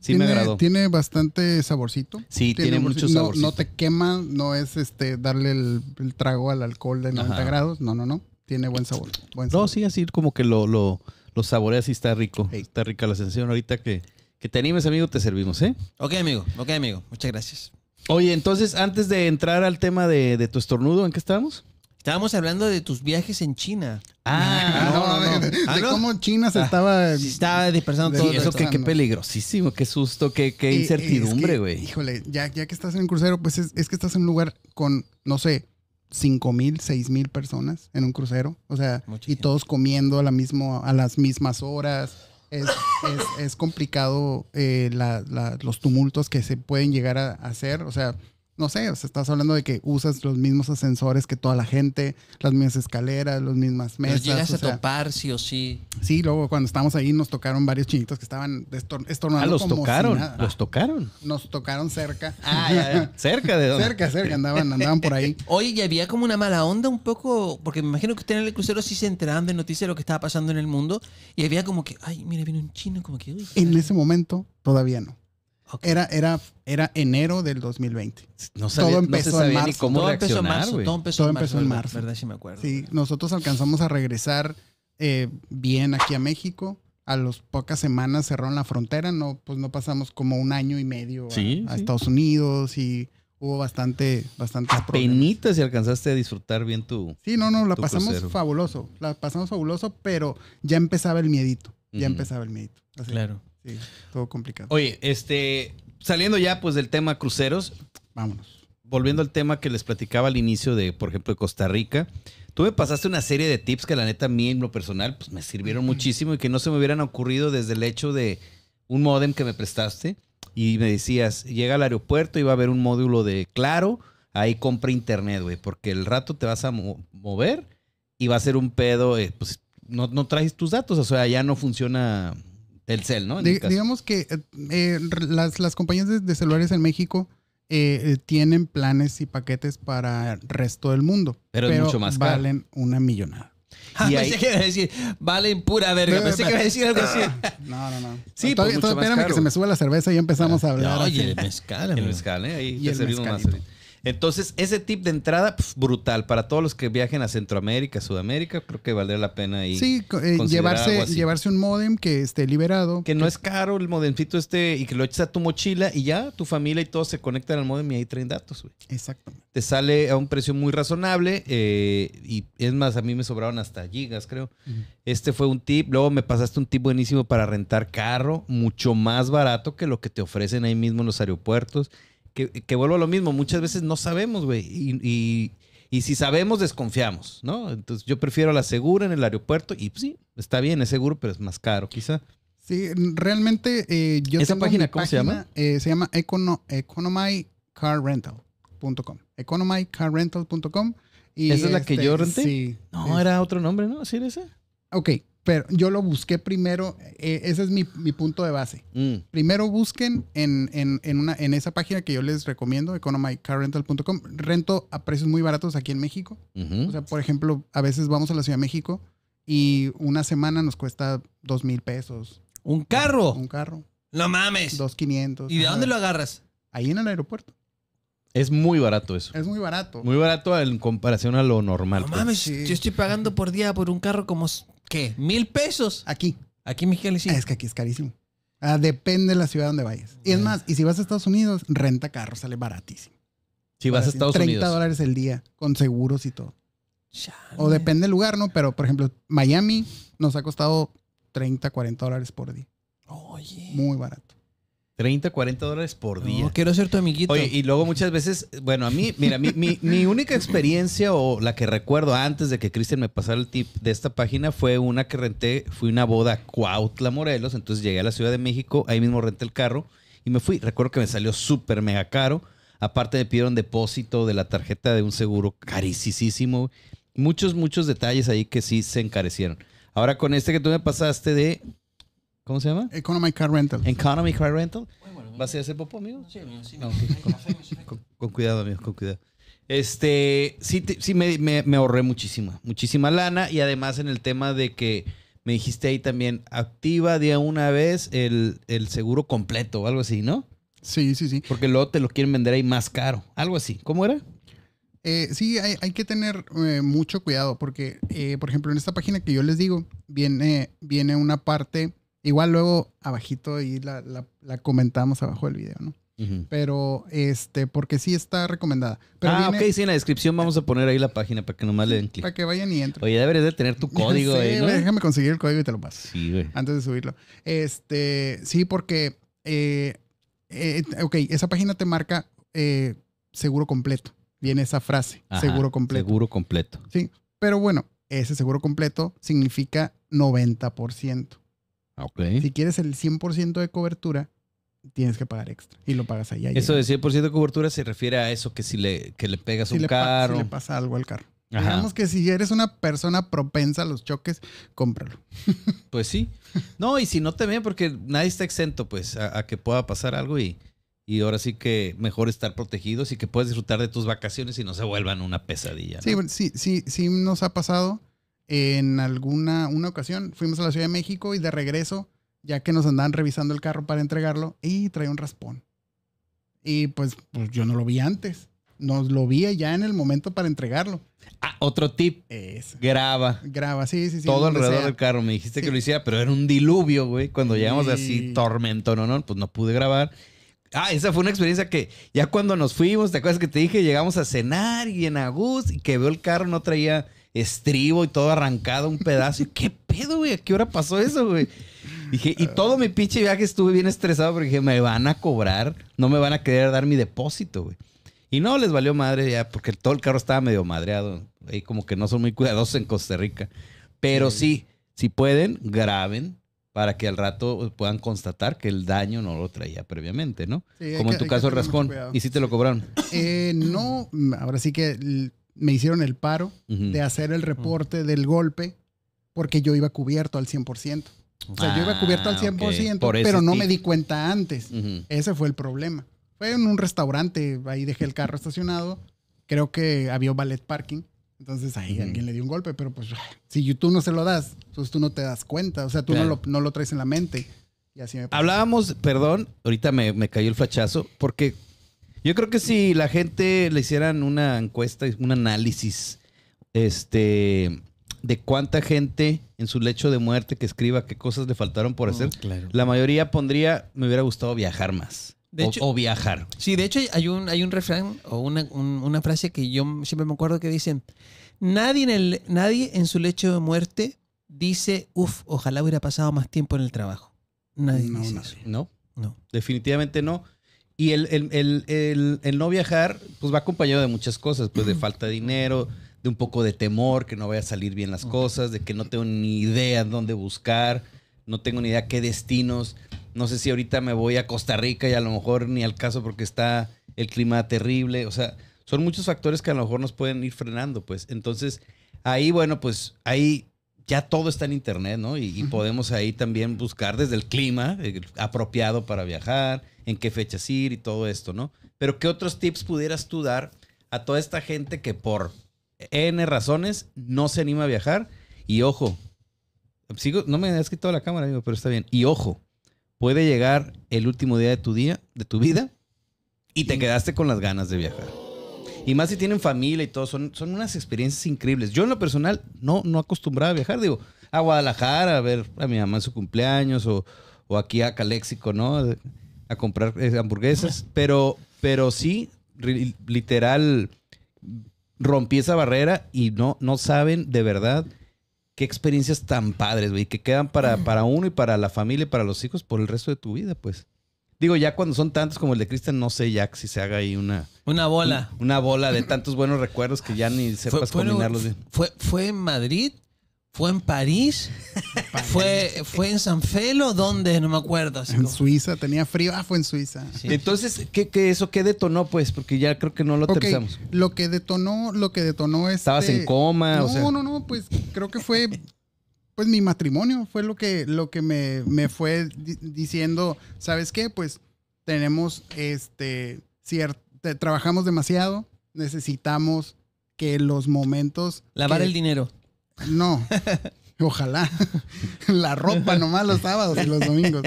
Sí, me agradó. Tiene bastante saborcito. Sí, tiene, mucho sabor. No, te quema, no es este darle el, trago al alcohol de 90 grados, no, no, no tiene buen sabor. No, sí, así como que lo, lo, lo saboreas y está rico. Está rica la sensación. Ahorita que, que te animes, amigo, te servimos, ¿eh? Ok, amigo. Ok, amigo. Muchas gracias. Oye, entonces, antes de entrar al tema de, tu estornudo, ¿en qué estábamos? Estábamos hablando de tus viajes en China. Ah, ah no, no, De, ah, cómo China se ah, estaba... Se estaba dispersando todo. Eso que, qué peligrosísimo, qué susto, qué, qué incertidumbre, güey. híjole, ya, ya que estás en un crucero, pues es, es que estás en un lugar con, no sé, cinco mil, seis mil personas en un crucero. O sea, y todos comiendo a, la mismo, a las mismas horas. Es, es, complicado eh, los tumultos que se pueden llegar a hacer. O sea, no sé, o sea, estás hablando de que usas los mismos ascensores que toda la gente, las mismas escaleras, las mismas mesas. llegas a topar sí o sí. Sí, luego cuando estábamos ahí nos tocaron varios chinitos que estaban estornando. Ah, los tocaron, los tocaron. Nos tocaron cerca. Ah, cerca de dónde? Cerca, cerca, andaban, andaban por ahí. Oye, y había como una mala onda un poco, porque me imagino que ustedes en el crucero sí se enteraban de noticias de lo que estaba pasando en el mundo, y había como que, ay, mira, viene un chino, como que... en ese momento todavía no. Era, era, era enero del 2020. No sabía, todo empezó no en marzo. todo empezó en marzo. Todo empezó, en, me acuerdo. Sí, nosotros alcanzamos a regresar eh, bien aquí a México. A las pocas semanas cerraron la frontera. No, pues no pasamos como un año y medio a, Estados Unidos y hubo bastante, bastante. Penitas si alcanzaste a disfrutar bien tu. Sí, no, no, la pasamos fabuloso. La pasamos fabuloso, pero ya empezaba el miedito. Ya empezaba el miedito. Claro. Sí, todo complicado. Oye, este, saliendo ya pues del tema cruceros. Vámonos. Volviendo al tema que les platicaba al inicio de, por ejemplo, de Costa Rica. Tú me pasaste una serie de tips que la neta a mí en lo personal pues me sirvieron muchísimo y que no se me hubieran ocurrido desde el hecho de un modem que me prestaste y me decías, llega al aeropuerto y va a haber un módulo de Claro, ahí compra internet, güey, porque el rato te vas a mover y va a ser un pedo, eh, pues no, no traes tus datos, o sea, ya no funciona el cel, ¿no? Este digamos que eh, eh las, compañías de, celulares en México eh, eh, tienen planes y paquetes para el resto del mundo. Pero, es mucho más caro. Valen una millonada. Ah, pensé que iba a decir, valen pura verga. Pensé que iba a decir algo así. No, no, no. Sí, pues, espérame que se me sube la cerveza y empezamos a ah, hablar. Oye, el mezcal. El mezcal, ¿eh? Ahí y te el servimos más. Eh. Entonces, ese tip de entrada, brutal. Para todos los que viajen a Centroamérica, Sudamérica, creo que valdría la pena ahí. Sí, eh, llevarse, llevarse un modem que esté liberado. Que no es caro el modemcito este y que lo eches a tu mochila y ya tu familia y todos se conectan al modem y ahí traen datos, güey. Exactamente. Te sale a un precio muy razonable eh, y es más, a mí me sobraron hasta gigas, creo. Este fue un tip. Luego me pasaste un tip buenísimo para rentar carro, mucho más barato que lo que te ofrecen ahí mismo en los aeropuertos que, que vuelvo a lo mismo, muchas veces no sabemos, güey. Y, y, si sabemos, desconfiamos, ¿no? Entonces yo prefiero la segura en el aeropuerto y pues, sí, está bien, es seguro, pero es más caro quizá. Sí, realmente eh, yo ¿Esa página cómo se llama? Eh, se llama Econo, economycarrental.com. Economycarrental.com. ¿Esa es la que yo este, renté? No, era otro nombre, ¿no? ¿Así era ese. Ok, pero yo lo busqué primero, eh, ese es mi, punto de base. Mm. Primero busquen en, una, en esa página que yo les recomiendo, economicarrental.com. rento a precios muy baratos aquí en México. O sea, por ejemplo, a veces vamos a la Ciudad de México y una semana nos cuesta dos mil pesos. ¿Un carro? Un carro. No mames. Dos quinientos. ¿Y de dónde lo agarras? Ahí en el aeropuerto. Es muy barato eso. Es muy barato. Muy barato en comparación a lo normal. No pues. mames, yo estoy pagando por día por un carro como ¿Qué? ¿Mil pesos? Aquí. Aquí Miguel sí. Es que aquí es carísimo. depende de la ciudad donde vayas. Y es más, y si vas a Estados Unidos, renta carro, sale baratísimo. Si vas a Estados Unidos. 30 dólares el día, con seguros y todo. O depende del lugar, ¿no? Pero, por ejemplo, Miami nos ha costado 30, 40 dólares por día. Oye. Muy barato. 30, 40 dólares por día. No, quiero ser tu amiguito. Oye, y luego muchas veces, bueno, a mí, mira, mi, mi, única experiencia o la que recuerdo antes de que Cristian me pasara el tip de esta página fue una que renté, fui una boda a Cuautla, Morelos, entonces llegué a la Ciudad de México, ahí mismo renté el carro y me fui. Recuerdo que me salió súper mega caro. Aparte me pidieron depósito de la tarjeta de un seguro carísimo. Muchos, muchos detalles ahí que sí se encarecieron. Ahora con este que tú me pasaste de ¿Cómo se llama? Economy Car Rental. Economy Car Rental. ¿Va a ese popo, amigo? Sí, amigo, sí. Ah, con, cuidado, amigo, con cuidado. Este, sí, sí me, ahorré muchísima, muchísima lana. Y además en el tema de que me dijiste ahí también, activa de una vez el, seguro completo o algo así, ¿no? Sí, sí, sí. Porque luego te lo quieren vender ahí más caro. Algo así. ¿Cómo era? Eh, sí, hay, que tener eh, mucho cuidado porque, eh, por ejemplo, en esta página que yo les digo, viene, viene una parte Igual luego abajito ahí, la, comentamos abajo del video, ¿no? Pero, este, porque sí está recomendada. ah, ok, sí, en la descripción vamos a poner ahí la página para que nomás le den clic. Para que vayan y entren. Oye, deberías de tener tu código ahí, déjame conseguir el código y te lo paso. Sí, güey. Antes de subirlo. Este, sí, porque, eh, eh ok, esa página te marca eh, seguro completo. Viene esa frase, seguro completo. Seguro completo. Sí, pero bueno, ese seguro completo significa 90%. Ah, si quieres el 100% de cobertura, tienes que pagar extra y lo pagas allá. Eso de 100% de cobertura se refiere a eso que si le, que le pegas un carro. Si le pasa algo al carro. Digamos que si eres una persona propensa a los choques, cómpralo. Pues sí. No, y si no te ven, porque nadie está exento, pues, a, que pueda pasar algo y, y ahora sí que mejor estar protegidos y que puedas disfrutar de tus vacaciones y no se vuelvan una pesadilla. Sí, sí, sí, sí nos ha pasado en alguna una ocasión fuimos a la Ciudad de México y de regreso, ya que nos andaban revisando el carro para entregarlo, y traía un raspón. Y pues, pues yo no lo vi antes. Nos lo vi ya en el momento para entregarlo. Ah, otro tip. Graba. Graba, sí, sí, sí. Todo alrededor del carro. Me dijiste que lo hiciera, pero era un diluvio, güey. Cuando llegamos así, tormento, no, no, pues no pude grabar. Ah, esa fue una experiencia que ya cuando nos fuimos, ¿te acuerdas que te dije? Llegamos a cenar y en Agus y que veo el carro, no traía estribo y todo arrancado, un pedazo. ¿Qué pedo, güey? ¿A qué hora pasó eso, güey? Dije, y todo mi pinche viaje estuve bien estresado porque dije, me van a cobrar, no me van a querer dar mi depósito, güey. Y no, les valió madre ya, porque todo el carro estaba medio madreado. Ahí como que no son muy cuidadosos en Costa Rica. Pero sí, si pueden, graben para que al rato puedan constatar que el daño no lo traía previamente, ¿no? Como en tu caso el rascón. ¿Y si te lo cobraron? Eh, no, ahora sí que me hicieron el paro de hacer el reporte del golpe porque yo iba cubierto al 100%. O sea, yo iba ah, cubierto al 100%, pero no me di cuenta antes. Ese fue el problema. Fue en un restaurante, ahí dejé el carro estacionado, creo que había ballet parking, entonces ahí alguien le dio un golpe, pero pues si tú no se lo das, pues tú no te das cuenta, o sea, tú no, lo, traes en la mente. Y así Hablábamos, perdón, ahorita me, me cayó el fachazo, porque yo creo que si la gente le hicieran una encuesta, un análisis, este, de cuánta gente en su lecho de muerte que escriba qué cosas le faltaron por mm, hacer, la mayoría pondría, me hubiera gustado viajar más. o, viajar. Sí, de hecho hay un, hay un refrán o una, frase que yo siempre me acuerdo que dicen, nadie en, el, nadie en su lecho de muerte dice, uff, ojalá hubiera pasado más tiempo en el trabajo. Nadie dice Eso. No, no. Definitivamente no. Y el, no viajar, pues va acompañado de muchas cosas, pues de falta de dinero, de un poco de temor, que no vaya a salir bien las cosas, de que no tengo ni idea dónde buscar, no tengo ni idea qué destinos. No sé si ahorita me voy a Costa Rica y a lo mejor ni al caso porque está el clima terrible. O sea, son muchos factores que a lo mejor nos pueden ir frenando, pues. Entonces, ahí, bueno, pues ahí ya todo está en internet, ¿no? Y, podemos ahí también buscar desde el clima apropiado para viajar en qué fechas ir y todo esto, ¿no? Pero ¿qué otros tips pudieras tú dar a toda esta gente que por N razones no se anima a viajar? Y ojo, sigo, no me has quitado la cámara, amigo, pero está bien. Y ojo, puede llegar el último día de tu día, de tu vida, y te quedaste con las ganas de viajar. Y más si tienen familia y todo, son, son unas experiencias increíbles. Yo en lo personal no, no acostumbraba a viajar, digo, a Guadalajara, a ver a mi mamá en su cumpleaños, o, o aquí a Caléxico, ¿no? a comprar eh, hamburguesas, pero, pero sí, literal, rompí esa barrera y no, no saben de verdad qué experiencias tan padres, güey, que quedan para, para uno y para la familia y para los hijos por el resto de tu vida, pues. Digo, ya cuando son tantos como el de Cristian, no sé ya si se haga ahí una... Una bola. una bola de tantos buenos recuerdos que ya ni sepas combinarlos bien. ¿Fue en Madrid fue en París, fue, fue en San Felo, ¿dónde? No me acuerdo. en Suiza, tenía frío, ah, fue en Suiza. Entonces, ¿qué, eso qué detonó, pues? Porque ya creo que no lo tenemos Lo que detonó, lo que detonó es. Estabas en coma. No, no, no, pues creo que fue. Pues mi matrimonio fue lo que, lo que me, me fue diciendo, ¿sabes qué? Pues tenemos este cierto, trabajamos demasiado, necesitamos que los momentos. Lavar el dinero no, ojalá. La ropa nomás los sábados y los domingos.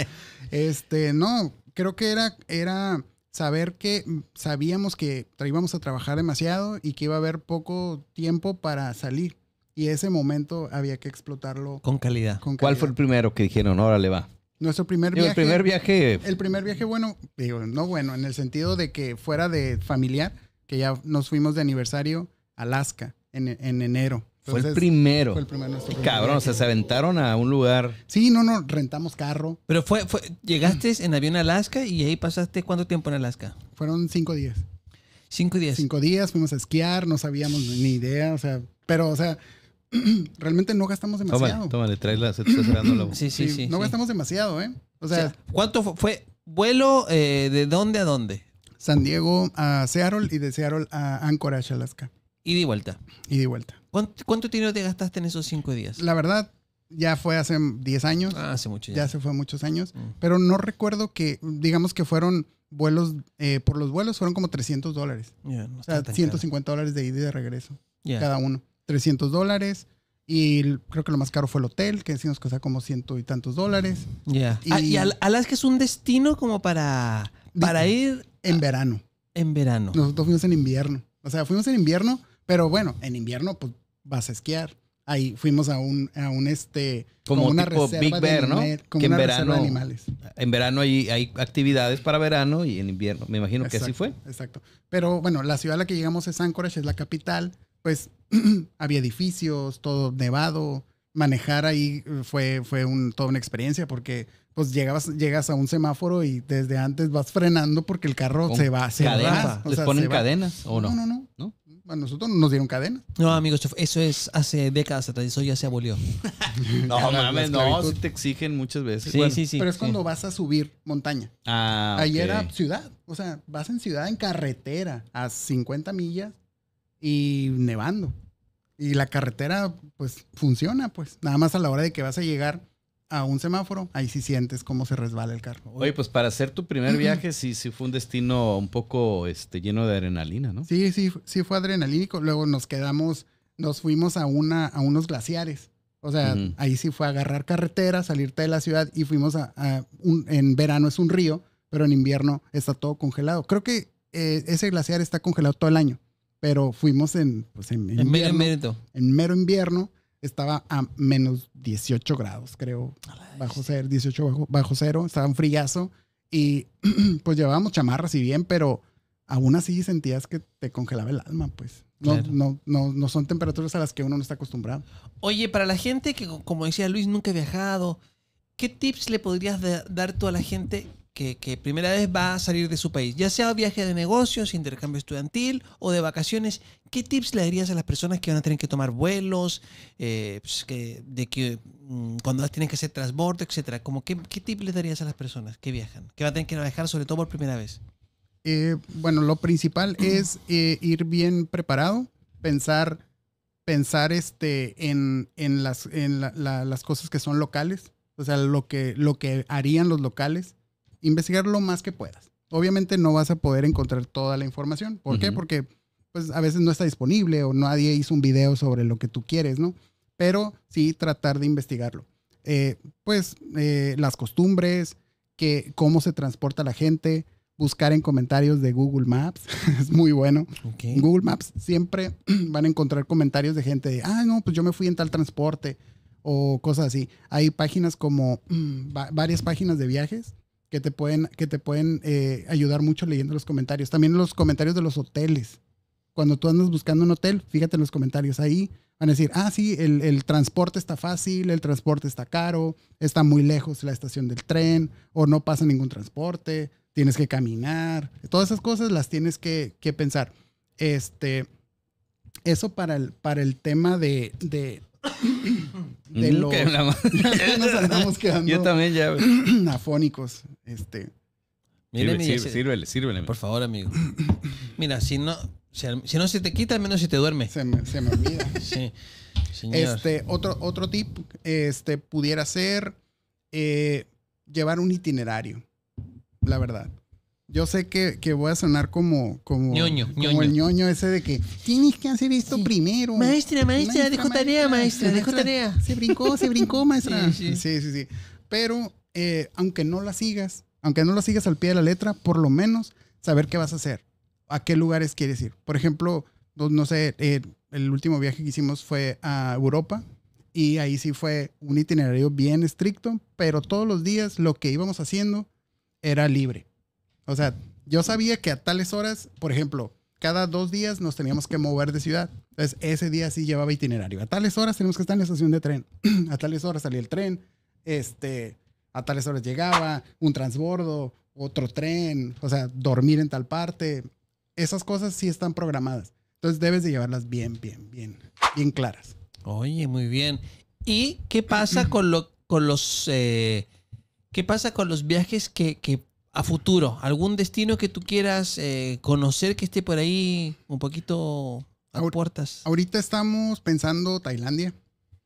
Este, no, creo que era, era saber que sabíamos que íbamos a trabajar demasiado y que iba a haber poco tiempo para salir. Y ese momento había que explotarlo. Con calidad. Con ¿Cuál fue el primero que dijeron, órale va? Nuestro primer viaje. El primer viaje. El primer viaje, bueno, digo, no bueno, en el sentido de que fuera de familiar, que ya nos fuimos de aniversario a Alaska en enero fue el primero. Fue el Cabrón, o sea, se aventaron a un lugar. Sí, no, no, rentamos carro. Pero fue, fue llegaste en avión a Alaska y ahí pasaste cuánto tiempo en Alaska? Fueron cinco días. Cinco días. Cinco días, fuimos a esquiar, no sabíamos ni idea, o sea, pero, o sea, realmente no gastamos demasiado. Tómale, sí, sí. sí no gastamos demasiado, ¿eh? O sea, ¿cuánto fue? vuelo eh, de dónde a dónde? San Diego a Seattle y de Seattle a Anchorage, Alaska. Y de vuelta. Y de vuelta. ¿Cuánto, ¿Cuánto dinero te gastaste en esos cinco días? La verdad, ya fue hace 10 años. Ah, hace mucho. Ya, ya se fue muchos años. Mm. Pero no recuerdo que, digamos que fueron vuelos, eh, por los vuelos fueron como 300 dólares. o sea, 150 dólares de ida y de regreso. Cada uno. 300 dólares. Y creo que lo más caro fue el hotel, que decimos que sea como ciento y tantos dólares. Ya. Y, ah, y, Alaska es un destino como para, para ir. En verano. En verano. Nosotros fuimos en invierno. O sea, fuimos en invierno pero bueno, en invierno pues, vas a esquiar. Ahí fuimos a un, a un este, como, una tipo reserva Big Bear, ¿no? que en verano, de animales. En verano hay, hay, actividades para verano y en invierno. Me imagino que así fue. Exacto. Pero bueno, la ciudad a la que llegamos es Anchorage, es la capital. Pues había edificios, todo nevado. Manejar ahí eh, fue, fue un, toda una experiencia porque pues llegabas, llegas a un semáforo y desde antes vas frenando porque el carro se va, se cadenas, va. ¿Les ponen cadenas o no? No, no, no. ¿No? A nosotros nos dieron cadena. No, amigos, eso es hace décadas atrás, eso ya se abolió. no, mames, no, te exigen muchas veces. Sí, sí, sí. Pero es cuando vas a subir montaña. Ah, Ahí era ciudad, o sea, vas en ciudad en carretera a 50 millas y nevando. Y la carretera, pues, funciona, pues. Nada más a la hora de que vas a llegar a un semáforo, ahí sí sientes cómo se resbala el carro. Oye, pues para hacer tu primer viaje sí, sí fue un destino un poco este, lleno de adrenalina, ¿no? Sí, sí, sí fue adrenalínico. Luego nos quedamos, nos fuimos a, una, a unos glaciares. O sea, ahí sí fue agarrar carretera, salirte de la ciudad y fuimos a, en verano es un río, pero en invierno está todo congelado. Creo que eh, ese glaciar está congelado todo el año, pero fuimos en, pues en, en mero invierno estaba a menos 18 grados, creo, bajo cero, 18 bajo, cero, estaba un frillazo y pues llevábamos chamarras y bien, pero aún así sentías que te congelaba el alma, pues. No, no, no, no, son temperaturas a las que uno no está acostumbrado. Oye, para la gente que, como decía Luis, nunca ha viajado, ¿qué tips le podrías dar tú a la gente que, primera vez va a salir de su país, ya sea viaje de negocios, intercambio estudiantil o de vacaciones, ¿qué tips le darías a las personas que van a tener que tomar vuelos, eh, pues, que, de que mm, cuando tienen que hacer transbordo, etcétera? Como, ¿qué, tips le darías a las personas que viajan, que van a tener que viajar sobre todo por primera vez? Eh, bueno, lo principal es eh, ir bien preparado, pensar, pensar este, en, en las, en las cosas que son locales, o sea, lo que, lo que harían los locales investigar lo más que puedas. Obviamente no vas a poder encontrar toda la información. ¿Por qué? Porque pues a veces no está disponible o nadie hizo un video sobre lo que tú quieres, ¿no? Pero sí tratar de investigarlo. Eh, pues eh, las costumbres, que, cómo se transporta la gente, buscar en comentarios de Google Maps, es muy bueno. Google Maps siempre van a encontrar comentarios de gente de, ah, no, pues yo me fui en tal transporte o cosas así. Hay páginas como varias páginas de viajes que te pueden, que te pueden eh, ayudar mucho leyendo los comentarios. También los comentarios de los hoteles. Cuando tú andas buscando un hotel, fíjate en los comentarios. Ahí van a decir, ah, sí, el, transporte está fácil, el transporte está caro, está muy lejos la estación del tren, o no pasa ningún transporte, tienes que caminar. Todas esas cosas las tienes que, pensar. Este, eso para el, para el tema de, de mm, nos andamos quedando. Yo también ya. afónicos, este. sírvele, sírvele, Por favor, amigo. Mira, si no, si, no se te quita, al menos si te duerme. Se me, olvida. Este, otro, otro tip, este, pudiera ser eh, llevar un itinerario, la verdad yo sé que, que, voy a sonar como, como, como el ñoño ese de que tienes que hacer esto primero. Maestra, maestra, dejó tarea, maestra, dejó tarea. Se brincó, se brincó, maestra. Sí, sí, sí. Pero eh, aunque no la sigas, aunque no la sigas al pie de la letra, por lo menos saber qué vas a hacer, a qué lugares quieres ir. Por ejemplo, no sé, eh, el último viaje que hicimos fue a Europa y ahí sí fue un itinerario bien estricto, pero todos los días lo que íbamos haciendo era libre o sea, yo sabía que a tales horas, por ejemplo, cada dos días nos teníamos que mover de ciudad. Entonces, ese día sí llevaba itinerario. A tales horas tenemos que estar en la estación de tren. a tales horas salía el tren. Este, a tales horas llegaba un transbordo, otro tren, o sea, dormir en tal parte. Esas cosas sí están programadas. Entonces debes de llevarlas bien, bien, bien, bien claras. Oye, muy bien. ¿Y qué pasa con, lo, con los... Eh, ¿Qué pasa con los viajes que, que a futuro, algún destino que tú quieras eh, conocer que esté por ahí un poquito a puertas. Ahorita estamos pensando Tailandia.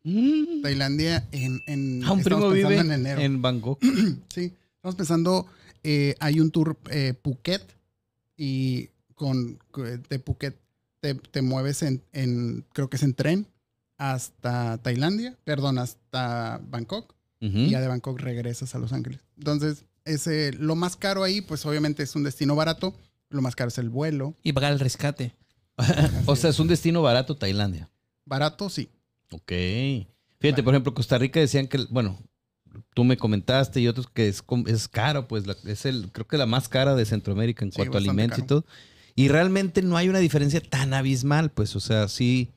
Mm. Tailandia en, en ah, en, enero. en Bangkok. sí, estamos pensando eh, hay un tour eh, Phuket y con de Phuket te, mueves en, creo que es en tren hasta Tailandia, perdón, hasta Bangkok y ya de Bangkok regresas a Los Ángeles. Entonces lo más caro ahí, pues obviamente es un destino barato. Lo más caro es el vuelo. Y pagar el rescate. o sea, es un destino barato Tailandia. Barato, sí. Ok. Fíjate, por ejemplo, Costa Rica decían que, bueno, tú me comentaste y otros que es, es caro, pues es el, creo que la más cara de Centroamérica en cuanto a alimentos y todo. Y realmente no hay una diferencia tan abismal, pues, o sea, sí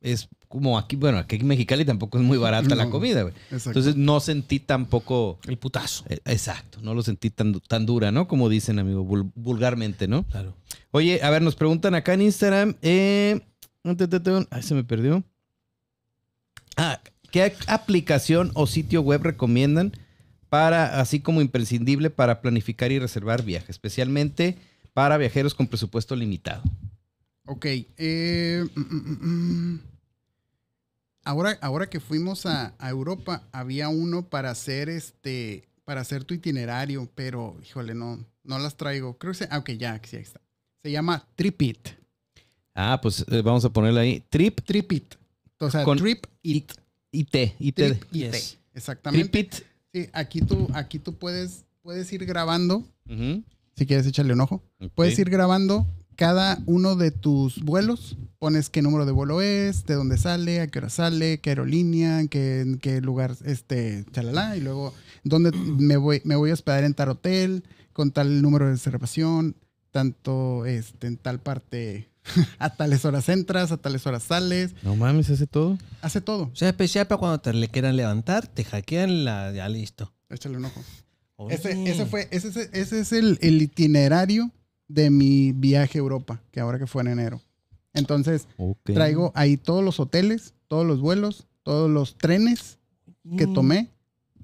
es como aquí, bueno, aquí en Mexicali tampoco es muy barata la comida, güey. Entonces no sentí tampoco... El putazo. Eh, exacto, no lo sentí tan, tan dura, ¿no? Como dicen, amigo, vulgarmente, ¿no? Claro. Oye, a ver, nos preguntan acá en Instagram, eh... Ay, se me perdió. Ah, ¿qué aplicación o sitio web recomiendan para, así como imprescindible, para planificar y reservar viajes, especialmente para viajeros con presupuesto limitado? Ok. Eh, mm, mm, mm, ahora, ahora que fuimos a, Europa, había uno para hacer este, para hacer tu itinerario, pero híjole, no, no las traigo. Creo que ah, ok, ya, sí, ahí está. Se llama Tripit. Ah, pues eh, vamos a ponerle ahí. Trip. Tripit. O sea, Trip It. IT. IT. Exactamente. TripIt. Sí, aquí tú, aquí tú puedes, puedes ir grabando. Si quieres, échale un ojo. Puedes ir grabando cada uno de tus vuelos pones qué número de vuelo es, de dónde sale, a qué hora sale, qué aerolínea, qué, qué lugar, este, chalala, y luego dónde me voy, me voy a hospedar en tal hotel, con tal número de reservación, tanto este, en tal parte, a tales horas entras, a tales horas sales. No mames, hace todo. Hace todo. O sea, especial para cuando te le quieran levantar, te hackean la, ya listo. Échale un ojo. Ese, ese fue, ese, ese es el, el itinerario de mi viaje a Europa, que ahora que fue en enero. Entonces, traigo ahí todos los hoteles, todos los vuelos, todos los trenes que mm. tomé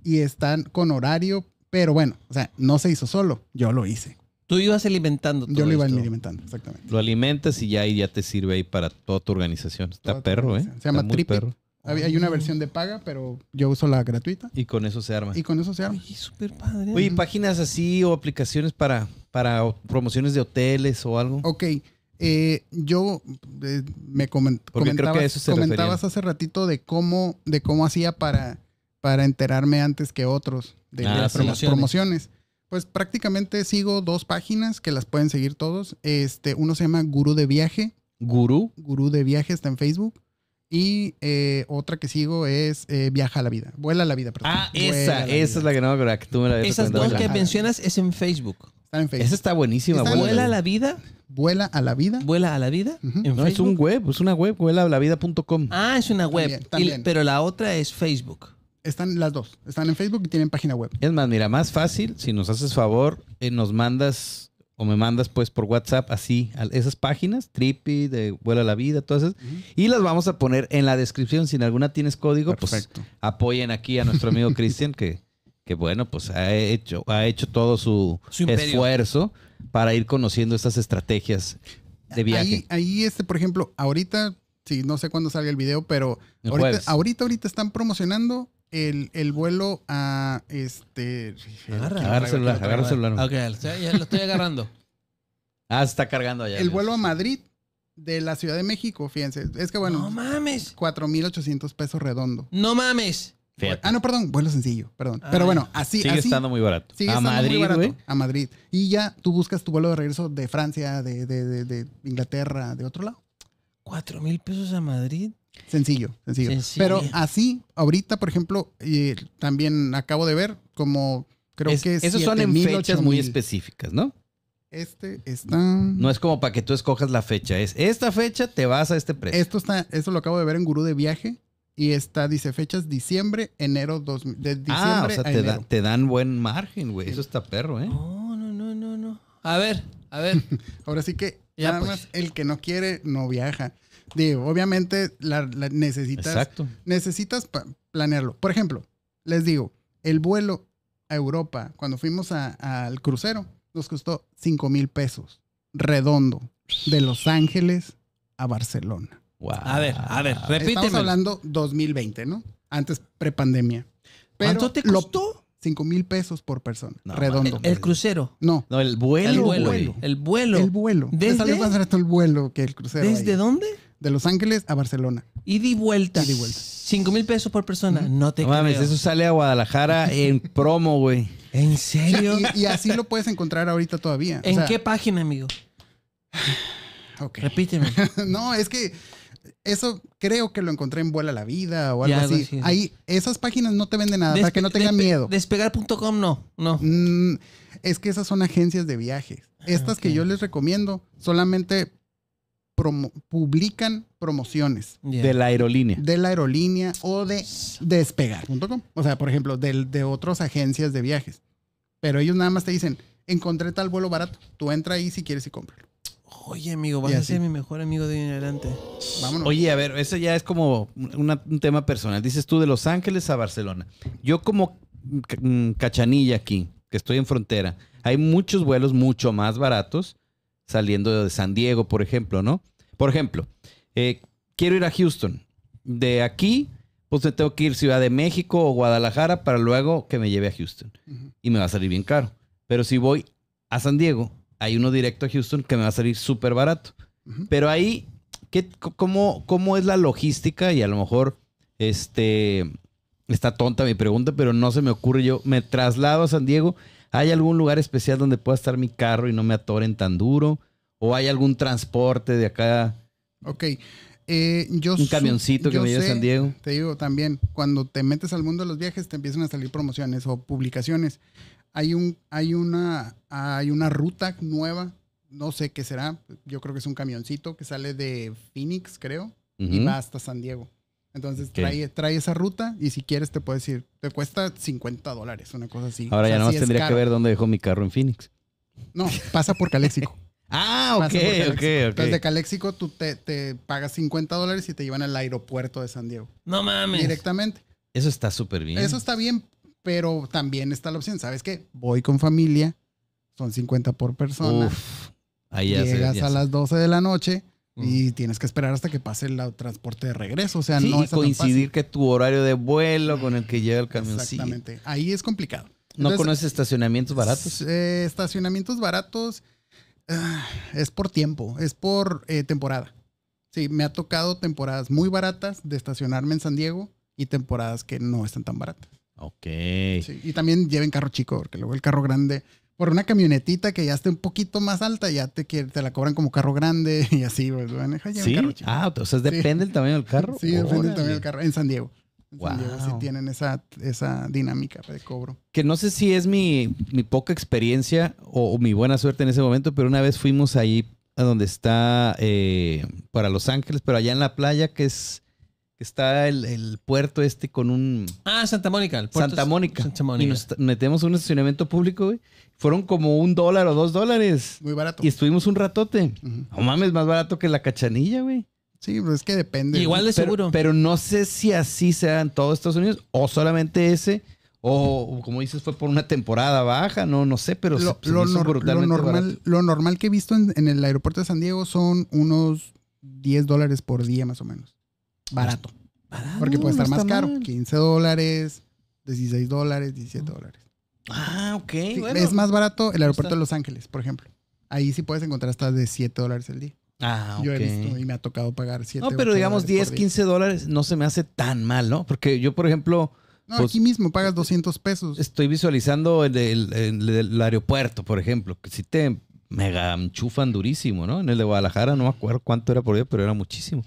y están con horario, pero bueno, o sea, no se hizo solo, yo lo hice. Tú ibas alimentando todo Yo lo iba alimentando, exactamente. Lo alimentas y ya, ahí ya te sirve ahí para toda tu organización. Está perro, ¿eh? Se llama triple. Hay una ah. versión de paga, pero yo uso la gratuita. Y con eso se arma. Y con eso se arma. Oye, súper padre. Oye, páginas así o aplicaciones para, para promociones de hoteles o algo. Ok. Eh, yo eh, me comentabas, que comentabas hace ratito de cómo, de cómo hacía para, para enterarme antes que otros de, las, ah, promociones. Pues prácticamente sigo dos páginas que las pueden seguir todos. Este, uno se llama Gurú de Viaje. Gurú. Gurú de Viaje está en Facebook. Y eh, otra que sigo es eh, Viaja a la vida. Vuela a la vida, perdón. Ah, esa. Esa es la que no me que tú me la Esas dos que mencionas es en Facebook. Está en Facebook. Esa está buenísima. Vuela, a la vida. Vuela a la vida. Vuela a la vida. no, es un web, es una web, vuelalavida.com. Ah, es una web. pero la otra es Facebook. Están las dos. Están en Facebook y tienen página web. Es más, mira, más fácil, si nos haces favor, eh, nos mandas o me mandas pues por WhatsApp así a esas páginas, Tripi, de Vuela la Vida, todas esas. Y las vamos a poner en la descripción. Si en alguna tienes código, pues apoyen aquí a nuestro amigo Cristian, que, que bueno, pues ha hecho, ha hecho todo su, esfuerzo para ir conociendo estas estrategias de viaje. Ahí, este, por ejemplo, ahorita, si no sé cuándo salga el video, pero ahorita, ahorita están promocionando el, vuelo a este. Agarra, agarra celular, agarra celular. Ok, ya lo estoy agarrando. ah, se está cargando allá. El vuelo a Madrid de la Ciudad de México, fíjense. Es que bueno. No mames. 4,800 pesos redondo. No mames. Ah, no, perdón, vuelo sencillo, perdón. Ah, Pero bueno, así. Sigue estando muy barato. a Madrid, A Madrid. Y ya tú buscas tu vuelo de regreso de Francia, de, de, de, Inglaterra, de otro lado. ¿Cuatro mil pesos a Madrid? Sencillo, sencillo, Pero así, ahorita, por ejemplo, eh, también acabo de ver como creo que... Esos son en fechas muy específicas, ¿no? Este está. No es como para que tú escojas la fecha. Es esta fecha te vas a este precio. Esto está, esto lo acabo de ver en Gurú de Viaje. Y está, dice, fechas diciembre, enero, ah, diciembre ah, o sea, te, dan buen margen, güey. Eso está perro, ¿eh? No, no, no, no, A ver, a ver. Ahora sí que nada pues. más el que no quiere no viaja. Digo, obviamente necesitas, necesitas planearlo. Por ejemplo, les digo, el vuelo a Europa, cuando fuimos al crucero, nos costó 5 mil pesos, redondo, de Los Ángeles a Barcelona. A ver, a ver, repíteme. Estamos hablando 2020, ¿no? Antes prepandemia. ¿Cuánto te costó? 5 mil pesos por persona, redondo. El, crucero? No. No, el vuelo. El vuelo. El vuelo. El vuelo. ¿Desde? el vuelo que el crucero. ¿Desde dónde? de Los Ángeles a Barcelona. Y di vuelta. Y di vuelta. Cinco mil pesos por persona. No te no mames, eso sale a Guadalajara en promo, güey. ¿En serio? Y, así lo puedes encontrar ahorita todavía. ¿En qué página, amigo? Okay. Repíteme. no, es que eso creo que lo encontré en Vuela la Vida o algo, así. Ahí, esas páginas no te venden nada, para que no tengan miedo. Despegar.com no, no. Mm, es que esas son agencias de viajes. Estas que yo les recomiendo solamente publican promociones. De la aerolínea. De la aerolínea o de despegar.com. O sea, por ejemplo, de, de otras agencias de viajes. Pero ellos nada más te dicen, encontré tal vuelo barato. Tú entra ahí si quieres y cómpralo. Oye, amigo, vas a ser mi mejor amigo de adelante. Oye, a ver, eso ya es como un tema personal. Dices tú de Los Ángeles a Barcelona. Yo como mm, cachanilla aquí, que estoy en frontera, hay muchos vuelos mucho más baratos saliendo de San Diego, por ejemplo, ¿no? Por ejemplo, eh, quiero ir a Houston. De aquí, pues tengo que ir Ciudad de México o Guadalajara para luego que me lleve a Houston. Y me va a salir bien caro. Pero si voy a San Diego, hay uno directo a Houston que me va a salir súper barato. Pero ahí, ¿qué, cómo, ¿cómo es la logística? Y a lo mejor, este, está tonta mi pregunta, pero no se me ocurre yo. Me traslado a San Diego ¿Hay algún lugar especial donde pueda estar mi carro y no me atoren tan duro? ¿O hay algún transporte de acá? Ok. Eh, un camioncito que me lleve a San Diego. Te digo también, cuando te metes al mundo de los viajes, te empiezan a salir promociones o publicaciones. Hay, un, hay, una, hay una ruta nueva, no sé qué será, yo creo que es un camioncito que sale de Phoenix, creo, y va hasta San Diego. Entonces trae, esa ruta y si quieres te puedes ir. Te cuesta 50 dólares, una cosa así. Ahora ya no tendría que ver dónde dejó mi carro en Phoenix. No, pasa por Caléxico. ah, ok, ok, ok. Entonces de Caléxico tú te, pagas 50 dólares y te llevan al aeropuerto de San Diego. No mames. Directamente. Eso está súper bien. Eso está bien, pero también está la opción. ¿Sabes qué? Voy con familia, son 50 por persona. llegas a las 12 de la noche y tienes que esperar hasta que pase el transporte de regreso. O sea, no es coincidir que tu horario de vuelo con el que llega el camión. Exactamente. Ahí es complicado. ¿No conoces estacionamientos baratos? Eh, estacionamientos baratos ah, es por tiempo, es por eh, temporada. Sí, me ha tocado temporadas muy baratas de estacionarme en San Diego y temporadas que no están tan baratas. Ok. y también lleven carro chico, porque luego el carro grande por una camionetita que ya esté un poquito más alta, ya te, te la cobran como carro grande y así, pues, ya ¿Sí? ah, o sea, depende del el tamaño del carro. Sí, depende del tamaño del carro. En San Diego. En San Diego sí tienen esa, esa dinámica de cobro. Que no sé si es mi, mi poca experiencia o, mi buena suerte en ese momento, pero una vez fuimos ahí a donde está eh, para Los Ángeles, pero allá en la playa que es está el, puerto este con un... Ah, Santa Mónica. puerto Santa Mónica. Y nos metemos un estacionamiento público, güey. Fueron como un dólar o dos dólares. Muy barato. Y estuvimos un ratote. oh, mames, más barato que la cachanilla, güey. Sí, pero es que depende. Igual de seguro. Pero no sé si así sea en todos Estados Unidos o solamente ese. O como dices, fue por una temporada baja, no, no sé, pero lo, se, lo, normal, lo normal que he visto en, en el aeropuerto de San Diego son unos 10 dólares por día más o menos barato. porque puede estar más caro. 15 dólares, 16 dólares, 17 dólares. Ah, ok. Es más barato el aeropuerto de Los Ángeles, por ejemplo. Ahí sí puedes encontrar hasta de 7 dólares el día. Ah, Yo he visto y me ha tocado pagar 7 No, pero digamos 10, 15 dólares no se me hace tan mal, ¿no? Porque yo, por ejemplo... No, pues aquí mismo pagas 200 pesos. Estoy visualizando el, el, aeropuerto, por ejemplo, que si te mega enchufan durísimo, ¿no? En el de Guadalajara no me acuerdo cuánto era por día, pero era muchísimo.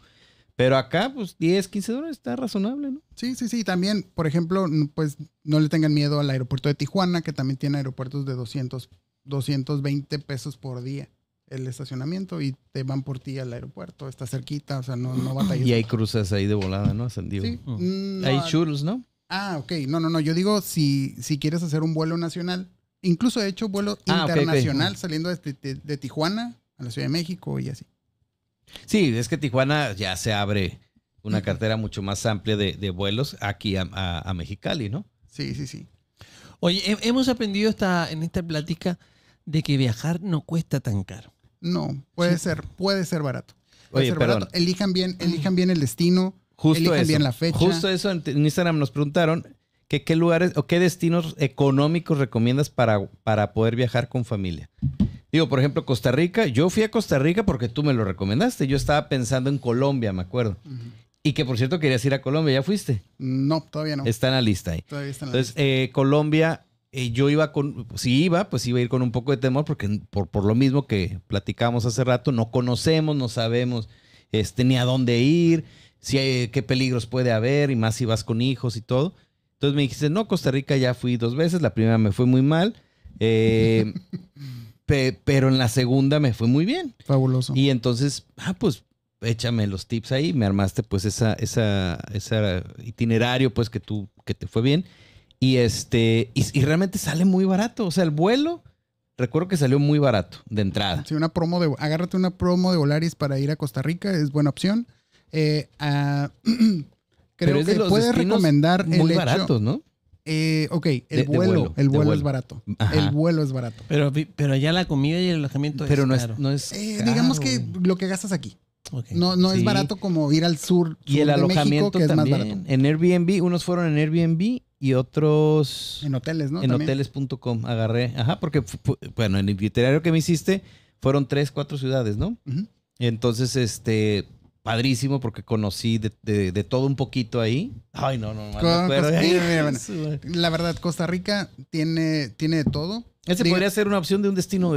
Pero acá, pues 10, 15 dólares está razonable, ¿no? Sí, sí, sí. También, por ejemplo, pues no le tengan miedo al aeropuerto de Tijuana, que también tiene aeropuertos de 200, 220 pesos por día el estacionamiento y te van por ti al aeropuerto. Está cerquita, o sea, no, no Y hay cruces ahí de volada, ¿no? Ascendido. Sí. Mm. hay churros, ¿no? Ah, ok. No, no, no. Yo digo, si, si quieres hacer un vuelo nacional, incluso he hecho vuelo ah, internacional saliendo de Tijuana a la Ciudad de México y así. Sí, es que Tijuana ya se abre una cartera mucho más amplia de, vuelos aquí a, Mexicali, ¿no? Sí, sí, sí. Oye, hemos aprendido esta, en esta plática de que viajar no cuesta tan caro. No, puede ser, puede ser barato. Puede Oye, ser barato. Elijan bien, elijan bien el destino, justo elijan bien la fecha. Justo eso en, Instagram nos preguntaron que qué lugares o qué destinos económicos recomiendas para, para poder viajar con familia. Digo, por ejemplo, Costa Rica. Yo fui a Costa Rica porque tú me lo recomendaste. Yo estaba pensando en Colombia, me acuerdo. Y que por cierto querías ir a Colombia, ¿ya fuiste? No, todavía no. Está en la lista ahí. Todavía está en la Entonces, lista. Eh, Colombia, eh, yo iba con, si iba, pues iba a ir con un poco de temor porque por, lo mismo que platicamos hace rato, no conocemos, no sabemos este, ni a dónde ir, si eh, qué peligros puede haber y más si vas con hijos y todo. Entonces me dijiste, no, Costa Rica ya fui dos veces, la primera me fue muy mal. Eh, pero en la segunda me fue muy bien. Fabuloso. Y entonces, ah, pues échame los tips ahí, me armaste pues esa, esa, ese itinerario pues que tú, que te fue bien. Y este, y, realmente sale muy barato. O sea, el vuelo, recuerdo que salió muy barato de entrada. Sí, una promo de, agárrate una promo de Volaris para ir a Costa Rica, es buena opción. Eh, ah, creo que puedes recomendar muy baratos, ¿no? Eh, ok, el, vuelo, el vuelo, es barato. El vuelo es barato. Pero, pero allá la comida y el alojamiento pero es no eh, Digamos que lo que gastas aquí. No, no es barato como ir al sur, y el alojamiento es barato. En Airbnb, unos fueron en Airbnb y otros en hoteles, ¿no? En hoteles.com agarré, ajá, porque bueno, en el itinerario que me hiciste fueron tres, cuatro ciudades, ¿no? Entonces, este, padrísimo porque conocí de, todo un poquito ahí. Ay, no, no, no La verdad, Costa Rica tiene, tiene de todo. Ese podría ser una opción de un destino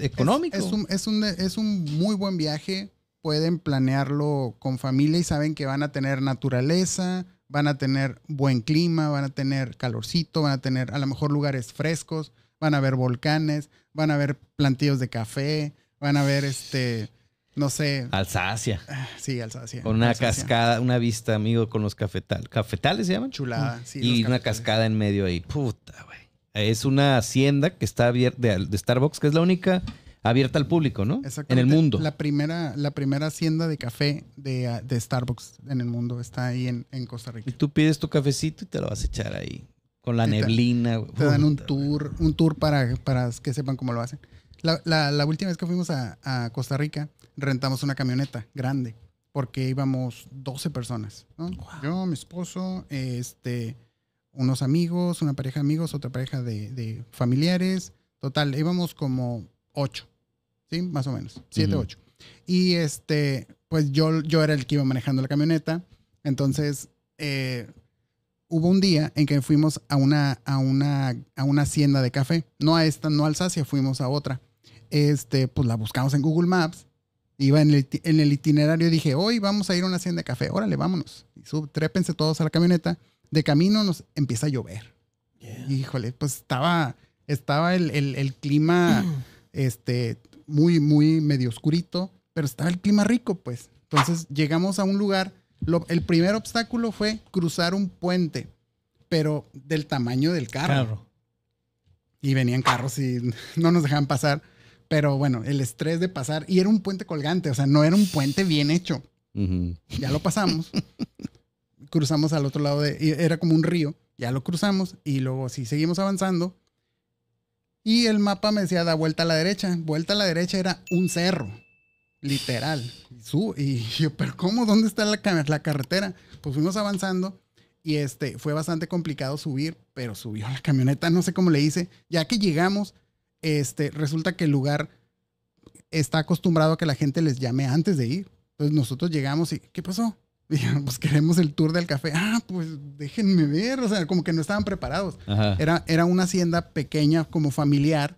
económico. Es, un, es, un, es, un, muy buen viaje. Pueden planearlo con familia y saben que van a tener naturaleza, van a tener buen clima, van a tener calorcito, van a tener a lo mejor lugares frescos, van a ver volcanes, van a ver plantillos de café, van a ver este no sé. Alsacia. Ah, sí, Alsacia. Con una cascada, una vista, amigo, con los cafetales. ¿Cafetales se llaman? Chulada, mm. sí. Y una cascada en medio ahí. Puta, güey. Es una hacienda que está abierta, de, Starbucks, que es la única abierta al público, ¿no? En el mundo. La primera, la primera hacienda de café de, ah, Starbucks en el mundo está ahí en, Costa Rica. Y tú pides tu cafecito y te lo vas a echar ahí, con la neblina. Te, dan un tour, un tour para, que sepan cómo lo hacen. La, última vez que fuimos a Costa Rica, rentamos una camioneta grande porque íbamos 12 personas. Yo, mi esposo, este, unos amigos, una pareja de amigos, otra pareja de, familiares. Total, íbamos como 8, ¿sí? Más o menos, 7, 8. Y este, pues yo, yo era el que iba manejando la camioneta. Entonces, eh, hubo un día en que fuimos a una, a una, a una hacienda de café. No a esta, no a Alsacia, fuimos a otra. Este, pues la buscamos en Google Maps Iba en el, itinerario y itinerario, dije, hoy vamos a ir a una hacienda de café, órale, vámonos. Y sub, trépense todos a la camioneta. De camino nos empieza a llover. Híjole, pues estaba, estaba el, clima este, muy, muy medio oscurito, pero estaba el clima rico, pues. Entonces llegamos a un lugar, el primer obstáculo fue cruzar un puente, pero del tamaño del carro. Y venían carros y no nos dejaban pasar. Pero bueno, el estrés de pasar. Y era un puente colgante, o sea, no era un puente bien hecho. Ya lo pasamos. cruzamos al otro lado de. Era como un río. Ya lo cruzamos. Y luego, si seguimos avanzando. Y el mapa me decía, da vuelta a la derecha. Vuelta a la derecha era un cerro. Literal. Y, yo, pero ¿cómo? ¿Dónde está la, carretera? Pues fuimos avanzando. Y este, fue bastante complicado subir, pero subió la camioneta, no sé cómo le hice. Ya que llegamos, este, resulta que el lugar está acostumbrado a que la gente les llame antes de ir. Entonces nosotros llegamos y, ¿qué pasó? Dijeron, pues queremos el tour del café. Ah, pues déjenme ver. O sea, como que no estaban preparados. Era, era una hacienda pequeña, como familiar,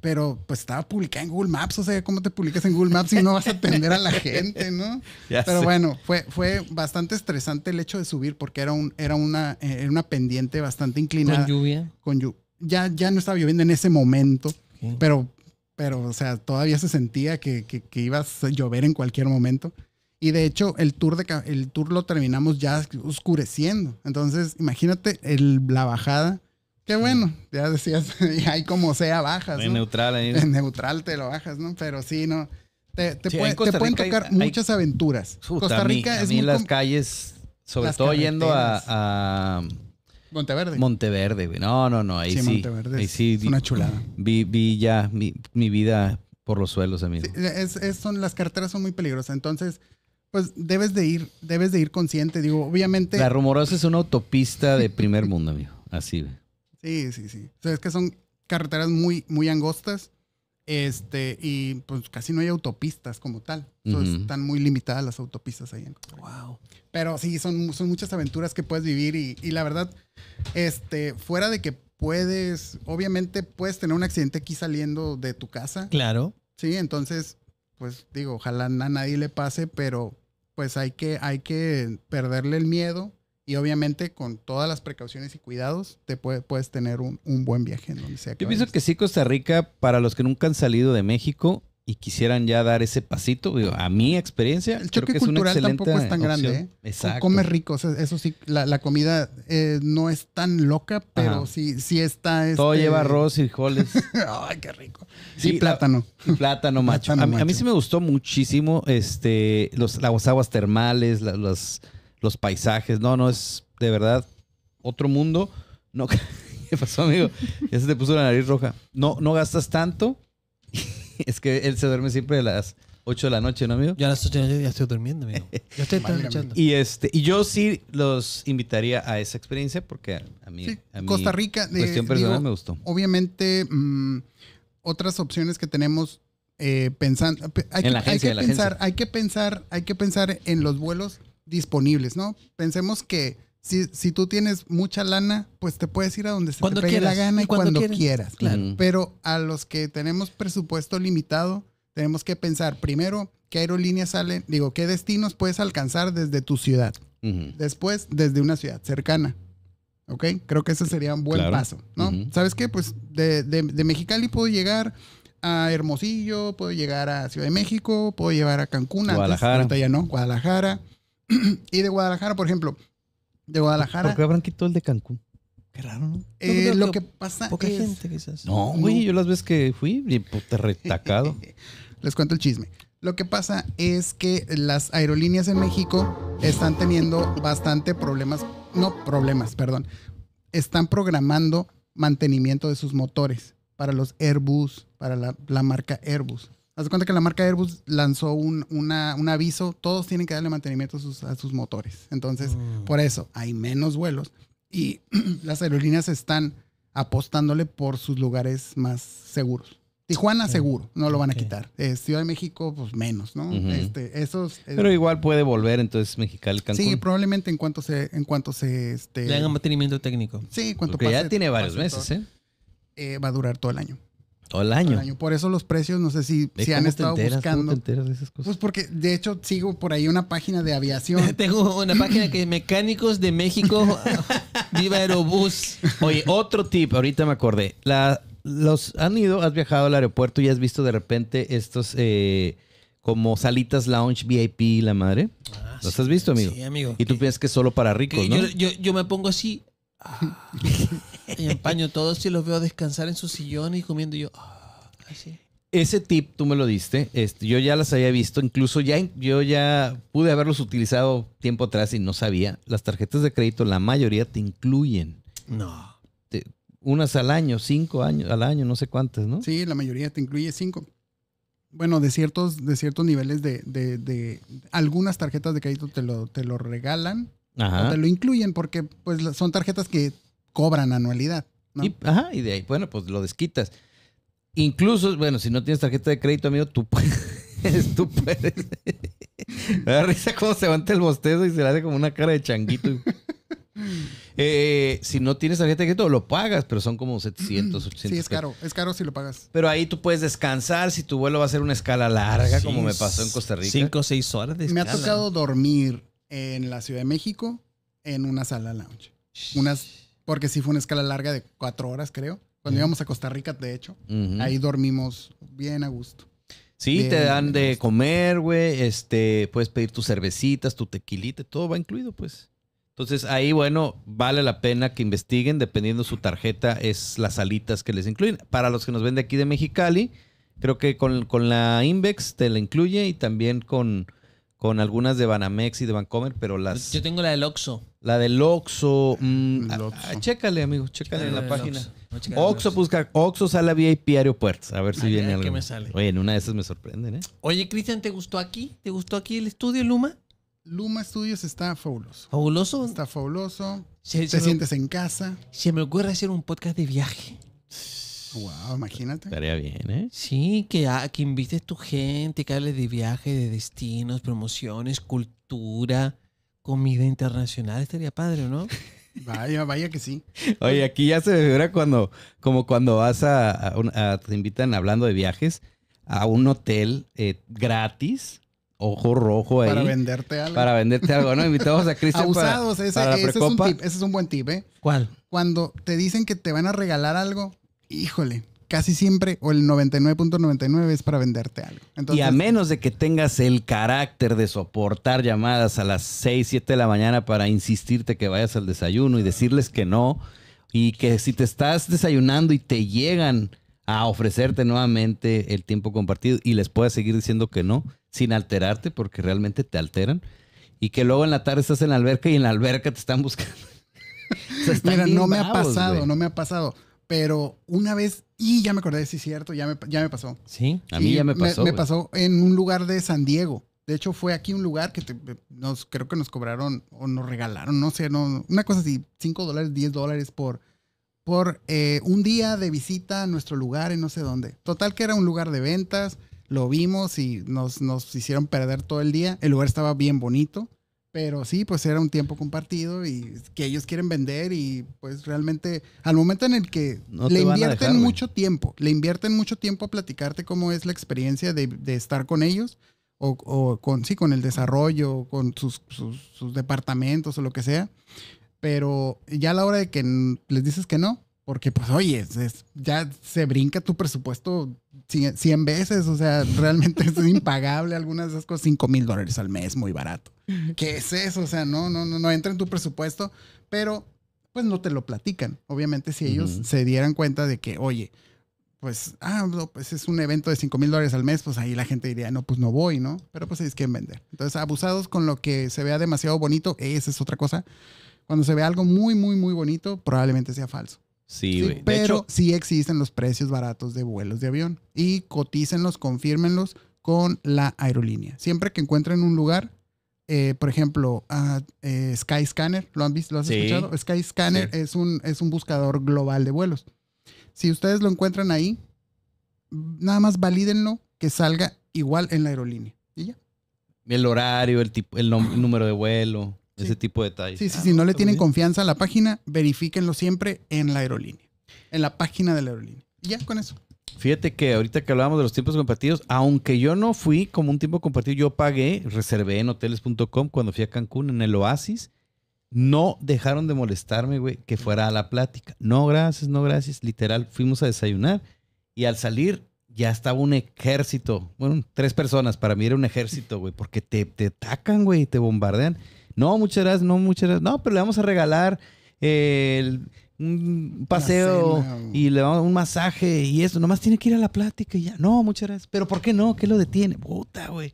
pero pues estaba publicada en Google Maps. O sea, ¿cómo te publicas en Google Maps si no vas a atender a la gente, no? pero bueno, fue, fue bastante estresante el hecho de subir porque era, un, era, una, eh, era una pendiente bastante inclinada. ¿Con lluvia? Con lluvia ya, ya no estaba lloviendo en ese momento, pero, pero, o sea, todavía se sentía que, que, iba a llover en cualquier momento. Y de hecho, el tour, de, el tour lo terminamos ya oscureciendo. Entonces, imagínate el, la bajada. Qué bueno, ya decías, y ahí como sea bajas. En neutral ahí. En neutral te lo bajas, ¿no? Pero sí, no. Te, te, pueden tocar muchas aventuras. Costa Rica es muy las calles, sobre todo yendo a Monteverde. Monteverde, güey. No, no, no. Ahí sí. sí Monteverde. Ahí es una chulada. Vi, vi ya mi, vida por los suelos, amigo. Sí, son, las carreteras son muy peligrosas. Entonces, pues debes de ir, debes de ir consciente. Digo, obviamente. La rumorosa es una autopista de primer mundo, amigo. Así, güey. Sí, sí, sí. O sea, es que son carreteras muy, muy angostas. Este, y pues casi no hay autopistas como tal. Entonces, Están muy limitadas las autopistas ahí en Wow. Pero sí, son, son muchas aventuras que puedes vivir y, la verdad, este, fuera de que puedes, obviamente puedes tener un accidente aquí saliendo de tu casa. Claro. Sí, entonces, pues digo, ojalá a nadie le pase, pero pues hay que, hay que perderle el miedo y obviamente con todas las precauciones y cuidados te puede, puedes tener un, buen viaje en donde sea. Que Yo pienso que sí, Costa Rica, para los que nunca han salido de México y quisieran ya dar ese pasito, a mi experiencia, el choque que cultural tampoco es tan grande. ¿eh? Exacto. come rico, eso sí, la, comida eh, no es tan loca, pero sí, sí está. Todo este, lleva arroz y joles. Ay, qué rico. Sí, plátano. plátano macho. a, mí sí me gustó muchísimo este, los, las aguas termales, las los paisajes. No, no, es de verdad otro mundo. No, ¿Qué pasó, amigo? Ya se te puso la nariz roja. No, no gastas tanto. es que él se duerme siempre a las 8 de la noche, ¿no, amigo? Ya a las 8 de la noche ya estoy durmiendo, amigo. Ya estoy Y, este, y yo sí los invitaría a esa experiencia porque a mí. a mí Costa Rica, me gustó. Obviamente, mm, otras opciones que tenemos. Eh, pensando, hay, que, agencia, hay que pensar, agencia. hay que pensar, hay que pensar en los vuelos disponibles, ¿no? Pensemos que si, tú tienes mucha lana, pues te puedes ir a donde se te pegue la gana y, cuando, quieras. Claro. Pero a los que tenemos presupuesto limitado, tenemos que pensar primero qué aerolíneas salen, digo, qué destinos puedes alcanzar desde tu ciudad. Después, desde una ciudad cercana. ¿Ok? Creo que ese sería un buen paso, ¿no? ¿Sabes qué? Pues de, de, de Mexicali puedo llegar a Hermosillo, puedo llegar a Ciudad de México, puedo llegar a Cancún. Guadalajara. no, Guadalajara y de Guadalajara, por ejemplo, de Guadalajara. ¿Por qué habrán quitado el de Cancún? Qué raro, ¿no? Eh, lo que, pasa poca gente, quizás. No, güey, yo las veces que fui, puta pues, retacado. Les cuento el chisme. Lo que pasa es que las aerolíneas en México están teniendo bastante problemas, no problemas, perdón, están programando mantenimiento de sus motores para los Airbus, para la marca Airbus. Haz cuenta que la marca Airbus lanzó un, un aviso, todos tienen que darle mantenimiento a sus, motores. Entonces, mm. por eso hay menos vuelos y las aerolíneas están apostándole por sus lugares más seguros. Tijuana seguro, no lo van a quitar. Eh, Ciudad de México, pues menos, ¿no? Este, eh, Pero igual puede volver entonces Mexicali Cancún. Sí, probablemente en cuanto se, en cuanto se este, le hagan mantenimiento técnico. Sí, cuanto Porque ya tiene varios meses, ¿eh? ¿eh? Va a durar todo el año. Todo el año. Por eso los precios, no sé si, han estado buscando. Pues porque, de hecho, sigo por ahí una página de aviación. Tengo una página que Mecánicos de México, Viva Aerobús. Oye, otro tip, ahorita me acordé. los han ido, has viajado al aeropuerto y has visto de repente estos eh, como salitas lounge VIP, la madre. Ah, ¿Los has visto, amigo? Sí, amigo. Y tú piensas que es solo para ricos, ¿no? Yo, me pongo así. Y empaño todos si los veo descansar en su sillón y comiendo yo. Ah, Ese tip tú me lo diste. Este, yo ya las había visto. Incluso ya yo ya pude haberlos utilizado tiempo atrás y no sabía. Las tarjetas de crédito, la mayoría te incluyen. No. unas al año, cinco años, al año, no sé cuántas, ¿no? Sí, la mayoría te incluye cinco. Bueno, de ciertos, de ciertos niveles de, algunas tarjetas de crédito te lo, te lo regalan te lo incluyen porque pues son tarjetas que cobran anualidad. Y, ajá, y de ahí, bueno, pues lo desquitas. Incluso, bueno, si no tienes tarjeta de crédito, amigo, tú puedes. Tú puedes. Me da risa cómo se levanta el bostezo y se le hace como una cara de changuito. Eh, si no tienes tarjeta de crédito, lo pagas, pero son como 700, 800. Sí, es caro, es caro si lo pagas. Pero ahí tú puedes descansar si tu vuelo va a ser una escala larga, como me pasó en Costa Rica. Cinco o seis horas de escala. Me ha tocado dormir en la Ciudad de México en una sala lounge. Unas porque sí fue una escala larga de cuatro horas, creo. Cuando íbamos a Costa Rica, de hecho, ahí dormimos bien a gusto. Sí, te dan de comer, güey, este, puedes pedir tus cervecitas, tu tequilita, todo va incluido, pues. Entonces ahí, bueno, vale la pena que investiguen, dependiendo su tarjeta, es las alitas que les incluyen. Para los que nos ven de aquí de Mexicali, creo que con, la Invex te la incluye y también con, con algunas de Banamex y de Vancomer, pero las... Yo tengo la del Oxxo. La del Oxxo. Mm, ah, ah, chécale, amigo, chécale, en la página. Oxxo, busca Vía y VIP Puertas. A ver si viene algo. Me sale. Oye, en una de esas me sorprenden, ¿eh? Oye, Cristian, ¿te gustó aquí? ¿Te gustó aquí el estudio Luma? Luma Studios está fabuloso. ¿Fabuloso? Está fabuloso. Se, te sientes en casa. Se me ocurre hacer un podcast de viaje. Wow, imagínate. Estaría bien, ¿eh? Sí, que, a, ah, que invites tu gente, que hables de viaje, de destinos, promociones, cultura comida internacional estaría padre, ¿no? Vaya, vaya que sí. Oye, aquí ya se me figura cuando, como cuando vas a, te invitan hablando de viajes a un hotel eh, gratis, ojo rojo ahí. Para venderte algo. Para venderte algo, ¿no? Invitamos a Cristian para, ese, ese es un tip, ese es un buen tip, ¿eh? ¿Cuál? Cuando te dicen que te van a regalar algo, híjole, casi siempre o el 99.99 es para venderte algo. y a menos de que tengas el carácter de soportar llamadas a las 6, 7 de la mañana para insistirte que vayas al desayuno y decirles que no, y que si te estás desayunando y te llegan a ofrecerte nuevamente el tiempo compartido y les puedas seguir diciendo que no, sin alterarte, porque realmente te alteran, y que luego en la tarde estás en la alberca y en la alberca te están buscando. Mira, no me ha pasado, no me ha pasado pero una vez, y ya me acordé, sí, cierto, ya me, ya me pasó. Sí, a mí ya me pasó. Me, pasó en un lugar de San Diego. De hecho, fue aquí un lugar que nos, creo que nos cobraron o nos regalaron, no sé, no, una cosa así, 5 dólares, 10 dólares por, por eh, un día de visita a nuestro lugar en no sé dónde. Total que era un lugar de ventas, lo vimos y nos, nos hicieron perder todo el día. El lugar estaba bien bonito. Pero sí, pues era un tiempo compartido y que ellos quieren vender y pues realmente al momento en el que le invierten mucho tiempo, le invierten mucho tiempo a platicarte cómo es la experiencia de, de estar con ellos o, o, con, sí, con el desarrollo, con sus, sus, departamentos o lo que sea. Pero ya a la hora de que les dices que no, porque pues oye, ya se brinca tu presupuesto 100, veces, o sea, realmente es impagable algunas de esas cosas, 5 mil dólares al mes, muy barato. ¿Qué es eso? O sea, no, no, no, entra en tu presupuesto, pero pues no te lo platican. Obviamente, si ellos se dieran cuenta de que, oye, pues, ah, pues es un evento de 5 mil dólares al mes, pues ahí la gente diría, no, pues no voy, ¿no? Pero pues es quieren vender. Entonces, abusados con lo que se vea demasiado bonito, esa es otra cosa. Cuando se ve algo muy, muy, muy bonito, probablemente sea falso. Sí, güey. pero sí existen los precios baratos de vuelos de avión. Y cotícenlos, confírmenlos con la aerolínea. Siempre que encuentren un lugar, eh, por ejemplo, a ah, eh, Skyscanner, ¿lo han visto? ¿Lo has escuchado? Skyscanner es, un, es un buscador global de vuelos. Si ustedes lo encuentran ahí, nada más valídenlo que salga igual en la aerolínea. Y ya. El horario, el, tipo, el, número de vuelo, ese tipo de detalles. Sí, sí, si no, le tienen confianza a la página, verifíquenlo siempre en la aerolínea, en la página de la aerolínea. ya con eso. Fíjate que ahorita que hablábamos de los tiempos compartidos, aunque yo no fui como un tiempo compartido, yo pagué, reservé en hoteles.com cuando fui a Cancún, en el Oasis. No dejaron de molestarme, güey, que fuera a la plática. No, gracias, no, gracias. Literal, fuimos a desayunar y al salir ya estaba un ejército. Bueno, tres personas, para mí era un ejército, güey, porque te, te atacan, güey, te bombardean. No, muchas gracias, no, muchas gracias. No, pero le vamos a regalar el, un paseo y le vamos un masaje y eso. Nomás tiene que ir a la plática y ya. No, muchas gracias. Pero ¿por qué no? ¿Qué lo detiene? Puta, güey.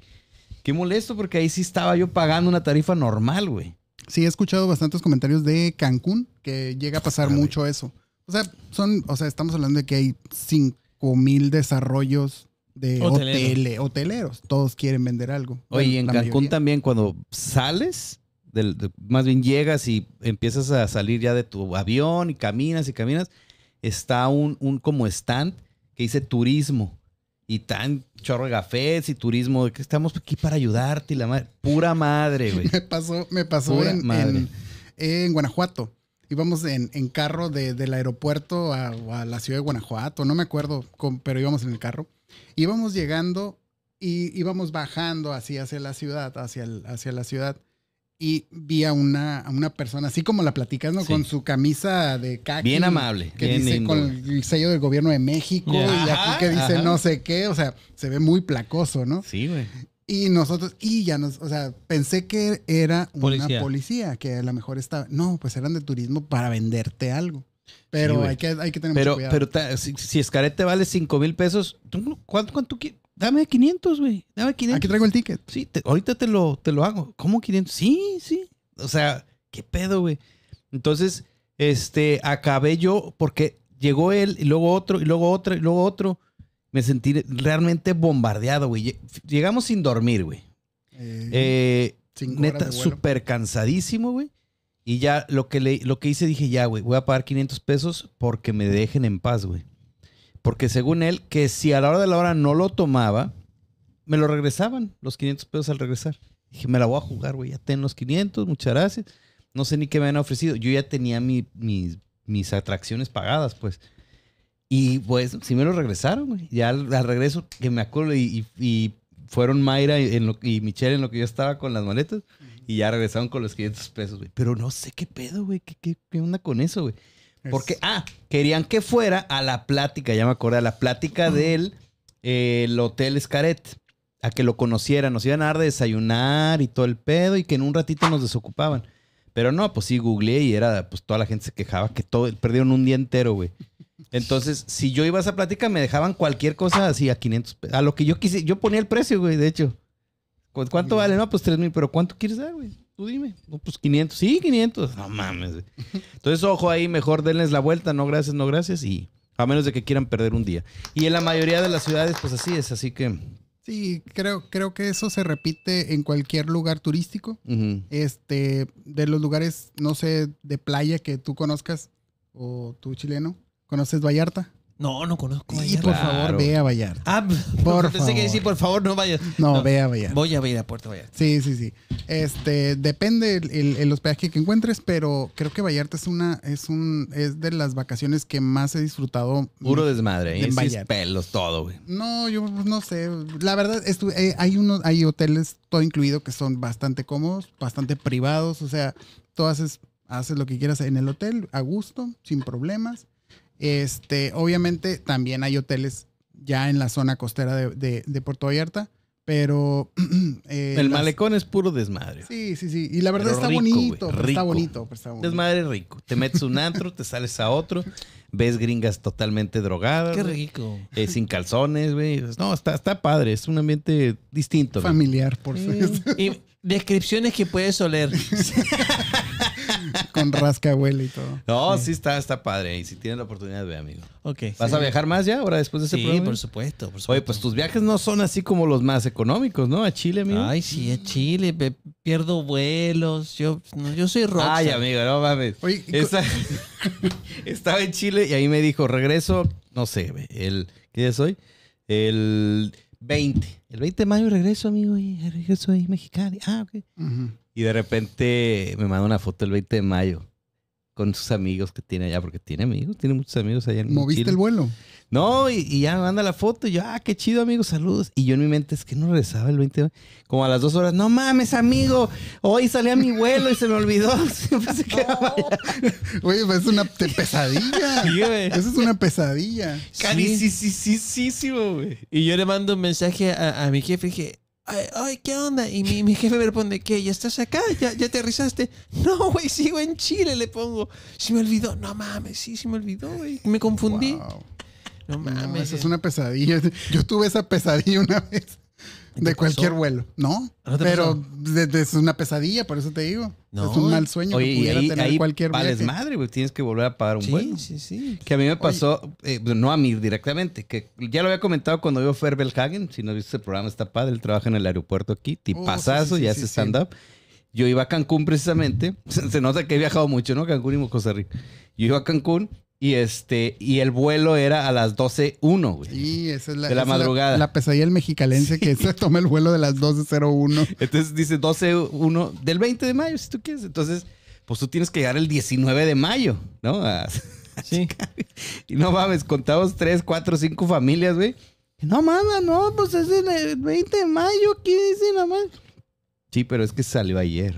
Qué molesto porque ahí sí estaba yo pagando una tarifa normal, güey. Sí, he escuchado bastantes comentarios de Cancún que llega a pasar mucho eso. O sea, son, o sea, estamos hablando de que hay mil desarrollos de hoteleros. Todos quieren vender algo. Oye, en Cancún también cuando sales, más bien llegas y empiezas a salir ya de tu avión y caminas y caminas, está un, un como stand que dice turismo y tan chorro de cafés y turismo, que estamos aquí para ayudarte y la madre, pura madre, Me pasó, me pasó en, en, Guanajuato. Íbamos en, en carro del aeropuerto a, la ciudad de Guanajuato, no me acuerdo, pero íbamos en el carro. Íbamos llegando y íbamos bajando así hacia la ciudad, hacia, el, hacia la ciudad y vi a una, una persona, así como la platicas, ¿no? Con su camisa de caca. Bien amable. Que dice con el sello del gobierno de México y aquí que dice no sé qué. O sea, se ve muy placoso, ¿no? Sí, güey. Y nosotros, y ya nos, o sea, pensé que era una policía, que a lo mejor estaba. No, pues eran de turismo para venderte algo. Pero hay, que, hay que tener pero, cuidado. Pero si, si vale 5 mil pesos, ¿cuánto, cuánto, dame 500, güey, dame 500. Aquí traigo el ticket. Sí, ahorita te lo, te lo hago. ¿Cómo 500? Sí, sí. O sea, qué pedo, güey. Entonces, este, acabé yo porque llegó él y luego otro y luego otro y luego otro. Me sentí realmente bombardeado, güey. Llegamos sin dormir, güey. Eh, eh, neta, súper cansadísimo, güey. Y ya lo que, le, lo que hice, dije, ya, güey, voy a pagar 500 pesos porque me dejen en paz, güey. Porque según él, que si a la hora de la hora no lo tomaba, me lo regresaban, los 500 pesos al regresar. Dije, me la voy a jugar, güey, ya ten los 500, muchas gracias. No sé ni qué me han ofrecido. Yo ya tenía mi, mis, mis atracciones pagadas, pues. Y pues, si me lo regresaron, güey. Ya al, regreso, que me acuerdo, y, fueron Mayra y, en lo, y Michelle en lo que yo estaba con las maletas, y ya regresaron con los 500 pesos, güey. Pero no sé qué pedo, güey. ¿Qué, qué, qué onda con eso, güey? Porque, ah, querían que fuera a la plática, ya me acordé, a la plática del eh, el Hotel Scaret, a que lo conocieran, nos iban a dar de desayunar y todo el pedo y que en un ratito nos desocupaban. Pero no, pues sí, googleé y era, pues toda la gente se quejaba que todo, perdieron un día entero, güey. Entonces, si yo iba a esa plática, me dejaban cualquier cosa así a 500 pesos. A lo que yo quise, yo ponía el precio, güey, de hecho. ¿Cuánto vale? No, pues 3 mil, pero ¿cuánto quieres dar, güey? Tú dime. pues 500. Sí, 500. No mames. Entonces, ojo ahí, mejor denles la vuelta. No gracias, no gracias. Y a menos de que quieran perder un día. Y en la mayoría de las ciudades, pues así es. Así que... Sí, creo, creo que eso se repite en cualquier lugar turístico. Este, de los lugares, no sé, de playa que tú conozcas, o tú chileno, ¿conoces Vallarta? No, no conozco por favor, ve a Vallarta. Ah, por favor. que decir, por favor, no vayas. No, ve a Vallarta. Voy a ir a Puerto Vallarta. Sí, sí, sí. Este, depende el, hospedaje que encuentres, pero creo que Vallarta es una, es un, es de las vacaciones que más he disfrutado. Puro desmadre, en ¿eh? Vallarta. pelos, todo, No, yo no sé. La verdad, eh, hay unos, hay hoteles, todo incluido, que son bastante cómodos, bastante privados. O sea, tú haces, haces lo que quieras en el hotel, a gusto, sin problemas este, obviamente también hay hoteles ya en la zona costera de, Puerto Vallarta, pero... Eh, el malecón es puro desmadre. Sí, sí, sí. Y la verdad está, bonito, está, bonito, pero está bonito. Desmadre rico. Te metes un antro, te sales a otro, ves gringas totalmente drogadas. Qué rico. Eh, sin calzones, güey. No, está, está padre. Es un ambiente distinto. Familiar, por supuesto. Y descripciones que puedes oler. Con rasca vuelo y todo. No, sí. está, está padre. Y si tienes la oportunidad, ve, amigo. Ok. ¿Vas a viajar más ya ahora después de ese sí, Sí, por supuesto, por Oye, pues tus viajes no son así como los más económicos, ¿no? A Chile, amigo. Ay, sí, a Chile. pierdo vuelos. Yo, yo soy Ay, amigo, no mames. estaba en Chile y ahí me dijo, regreso, no sé, el... ¿Qué día es El... 20. El 20 de mayo regreso, amigo, y regreso ahí, mexicano Ah, ok. Ajá. Y de repente me manda una foto el 20 de mayo con sus amigos que tiene allá, porque tiene amigos, tiene muchos amigos allá en ¿Moviste el vuelo? No, y, ya me manda la foto y yo, ah, qué chido, amigo, saludos. Y yo en mi mente es que no rezaba el 20 de mayo. Como a las dos horas, no mames, amigo, hoy salí a mi vuelo y se me olvidó. Siempre se quedaba pues, es una pesadilla. Sí, güey. Eso es una pesadilla. sí sí. güey. Y yo le mando un mensaje a, a mi jefe y dije, ay, ¿qué onda? Y mi, jefe me responde, ¿qué? ¿Ya estás acá? ¿Ya, ya aterrizaste? No, güey, sigo en Chile, le pongo. Se me olvidó. No mames, sí, se me olvidó, güey. Me confundí. No mames. esa es una pesadilla. Yo tuve esa pesadilla una vez. De cualquier vuelo, ¿no? Ah, pero es una pesadilla, por eso te digo. Es un mal sueño que pudiera tener cualquier vales madre, Tienes que volver a pagar un vuelo. Sí, sí. Que a mí me pasó, eh, no a mí directamente, que ya lo había comentado cuando vio Fer Belhagen. Si no viste el programa, está padre. Él trabaja en el aeropuerto aquí. Oh, tipazazo, oh, ya hace stand-up. Yo iba a Cancún precisamente. Se, nota que he viajado mucho, ¿no? Cancún y Costa Rica. Yo iba a Cancún y este, y el vuelo era a las 12.01, güey. Sí, esa es la, la madrugada. La, pesadilla del mexicalense que se toma el vuelo de las 12.01. Entonces dice 12.1 del 20 de mayo, si tú quieres. Entonces, pues tú tienes que llegar el 19 de mayo, ¿no? sí. y no mames, contamos 3, 4, 5 familias, güey. No mames, no, pues es el 20 de mayo, aquí dice nada más. Sí, pero es que salió ayer.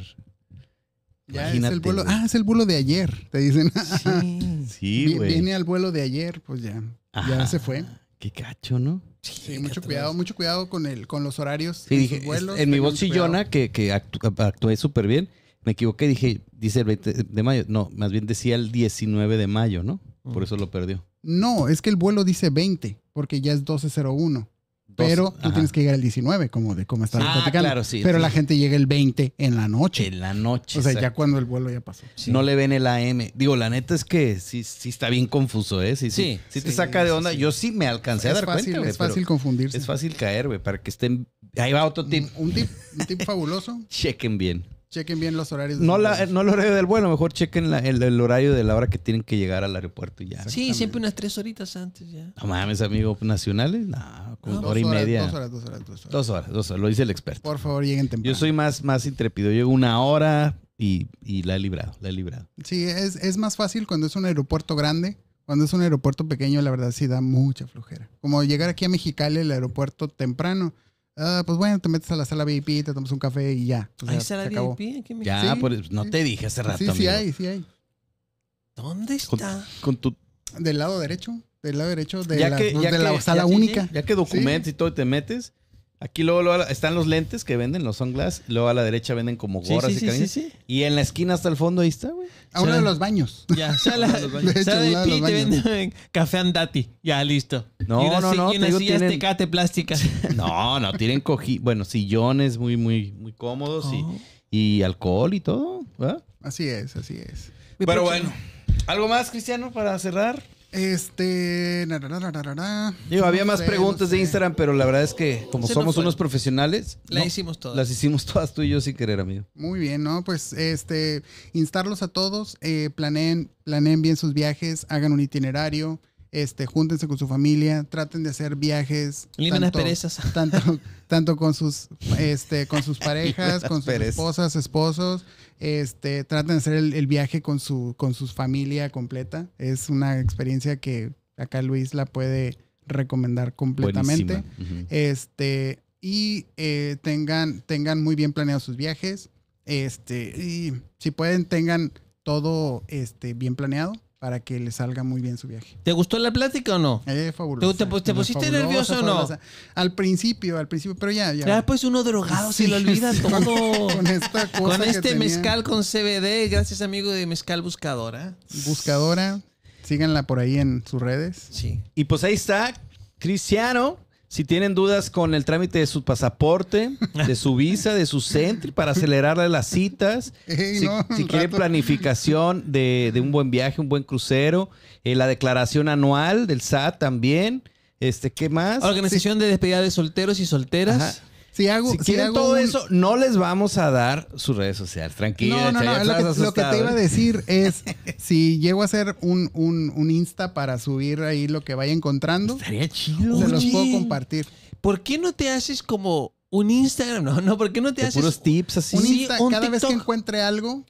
Ya el vuelo. Ah, es el vuelo de ayer, te dicen. Sí, sí güey. Viene al vuelo de ayer, pues ya. ya ah, se fue. Qué cacho, ¿no? Sí, mucho cuidado, mucho cuidado con el, con los horarios. Sí, dije, vuelos, en mi voz sillona, que, que actué súper bien, me equivoqué, dije, dice el 20 de mayo. No, más bien decía el 19 de mayo, ¿no? Por eso lo perdió. No, es que el vuelo dice 20, porque ya es 1201 pero tú tienes que llegar el 19, como de cómo está ah, Claro, sí, pero la gente llega el 20 en la noche. En la noche. O sea, ya cuando el vuelo ya pasó. No le ven el AM. Digo, la neta es que sí, si está bien confuso, ¿eh? Sí, sí. Sí, te saca de onda. Yo sí me alcancé a dar cuenta, Es fácil confundirse. Es fácil caer, güey, para que estén. Ahí va otro tip. Un, un tip, un tip fabuloso. Chequen bien. Chequen bien los horarios. No, la, no el horario del vuelo, mejor chequen la, el, horario de la hora que tienen que llegar al aeropuerto ya. Sí, siempre unas tres horitas antes ya. No mames, amigo, nacionales, no, hora y media. Dos horas, dos horas, dos horas, dos horas. Dos horas, lo dice el experto. Por favor, lleguen temprano. Yo soy más, más intrépido, llego una hora y, la he librado, la he librado. Sí, es, más fácil cuando es un aeropuerto grande. Cuando es un aeropuerto pequeño, la verdad sí da mucha flojera. Como llegar aquí a Mexicali, el aeropuerto temprano Ah, pues bueno, te metes a la sala VIP, te tomas un café y ya. O ¿Hay sala VIP en Ya, pues no te dije hace rato. Sí, sí hay, sí hay. ¿Dónde está? Con, tu... Del lado derecho, del lado derecho de la, pues, de la sala única. Ya que documentas y todo y te metes, Aquí luego, están los lentes que venden, los sunglasses. Luego a la derecha venden como gorras y y en la esquina hasta el fondo ahí está, güey. A uno de los baños. Ya, o uno de café andati. Ya, listo. No, no, no. Y sillas No, no, tienen cojí... Bueno, sillones muy, muy, muy cómodos y, oh. y, alcohol y todo. Así es, así es. Pero bueno, ¿algo más, Cristiano, para cerrar? Este. yo había más preguntas de Instagram, pero la verdad es que, como somos unos profesionales, las hicimos todas. Las hicimos todas tú y yo sin querer, amigo. Muy bien, ¿no? Pues este, instarlos a todos, eh, planeen, planeen bien sus viajes, hagan un itinerario, este, júntense con su familia, traten de hacer viajes. tanto, perezas. Tanto, tanto con sus, este, con sus parejas, con sus esposas, esposos. Este, traten de hacer el, viaje con su, con su familia completa. Es una experiencia que acá Luis la puede recomendar completamente. Este, y eh, tengan, tengan muy bien planeados sus viajes. Este, y si pueden, tengan todo este, bien planeado para que le salga muy bien su viaje. ¿Te gustó la plática o no? Eh, fabuloso. ¿Te, pusiste nervioso o no? Al principio, al principio, pero ya, ya. pues uno drogado se lo olvida todo. Con, esta cosa con este mezcal con CBD, gracias amigo de Mezcal Buscadora. Buscadora, síganla por ahí en sus redes. Sí. Y pues ahí está Cristiano si tienen dudas con el trámite de su pasaporte, de su visa, de su centro, para acelerar las citas, si, quieren planificación de, un buen viaje, un buen crucero, eh, la declaración anual del SAT también. Este, ¿qué más? Organización de despedida de solteros y solteras. Si, hago, si todo eso, no les vamos a dar sus redes sociales. Tranquila, no, no, no, lo, que, te iba a decir es: si llego a hacer un, un, un, Insta para subir ahí lo que vaya encontrando, estaría chido. Se los puedo compartir. ¿Por qué no te haces como un Instagram? No, no, ¿por qué no te haces. Puros tips así. Un Insta, cada vez que encuentre algo,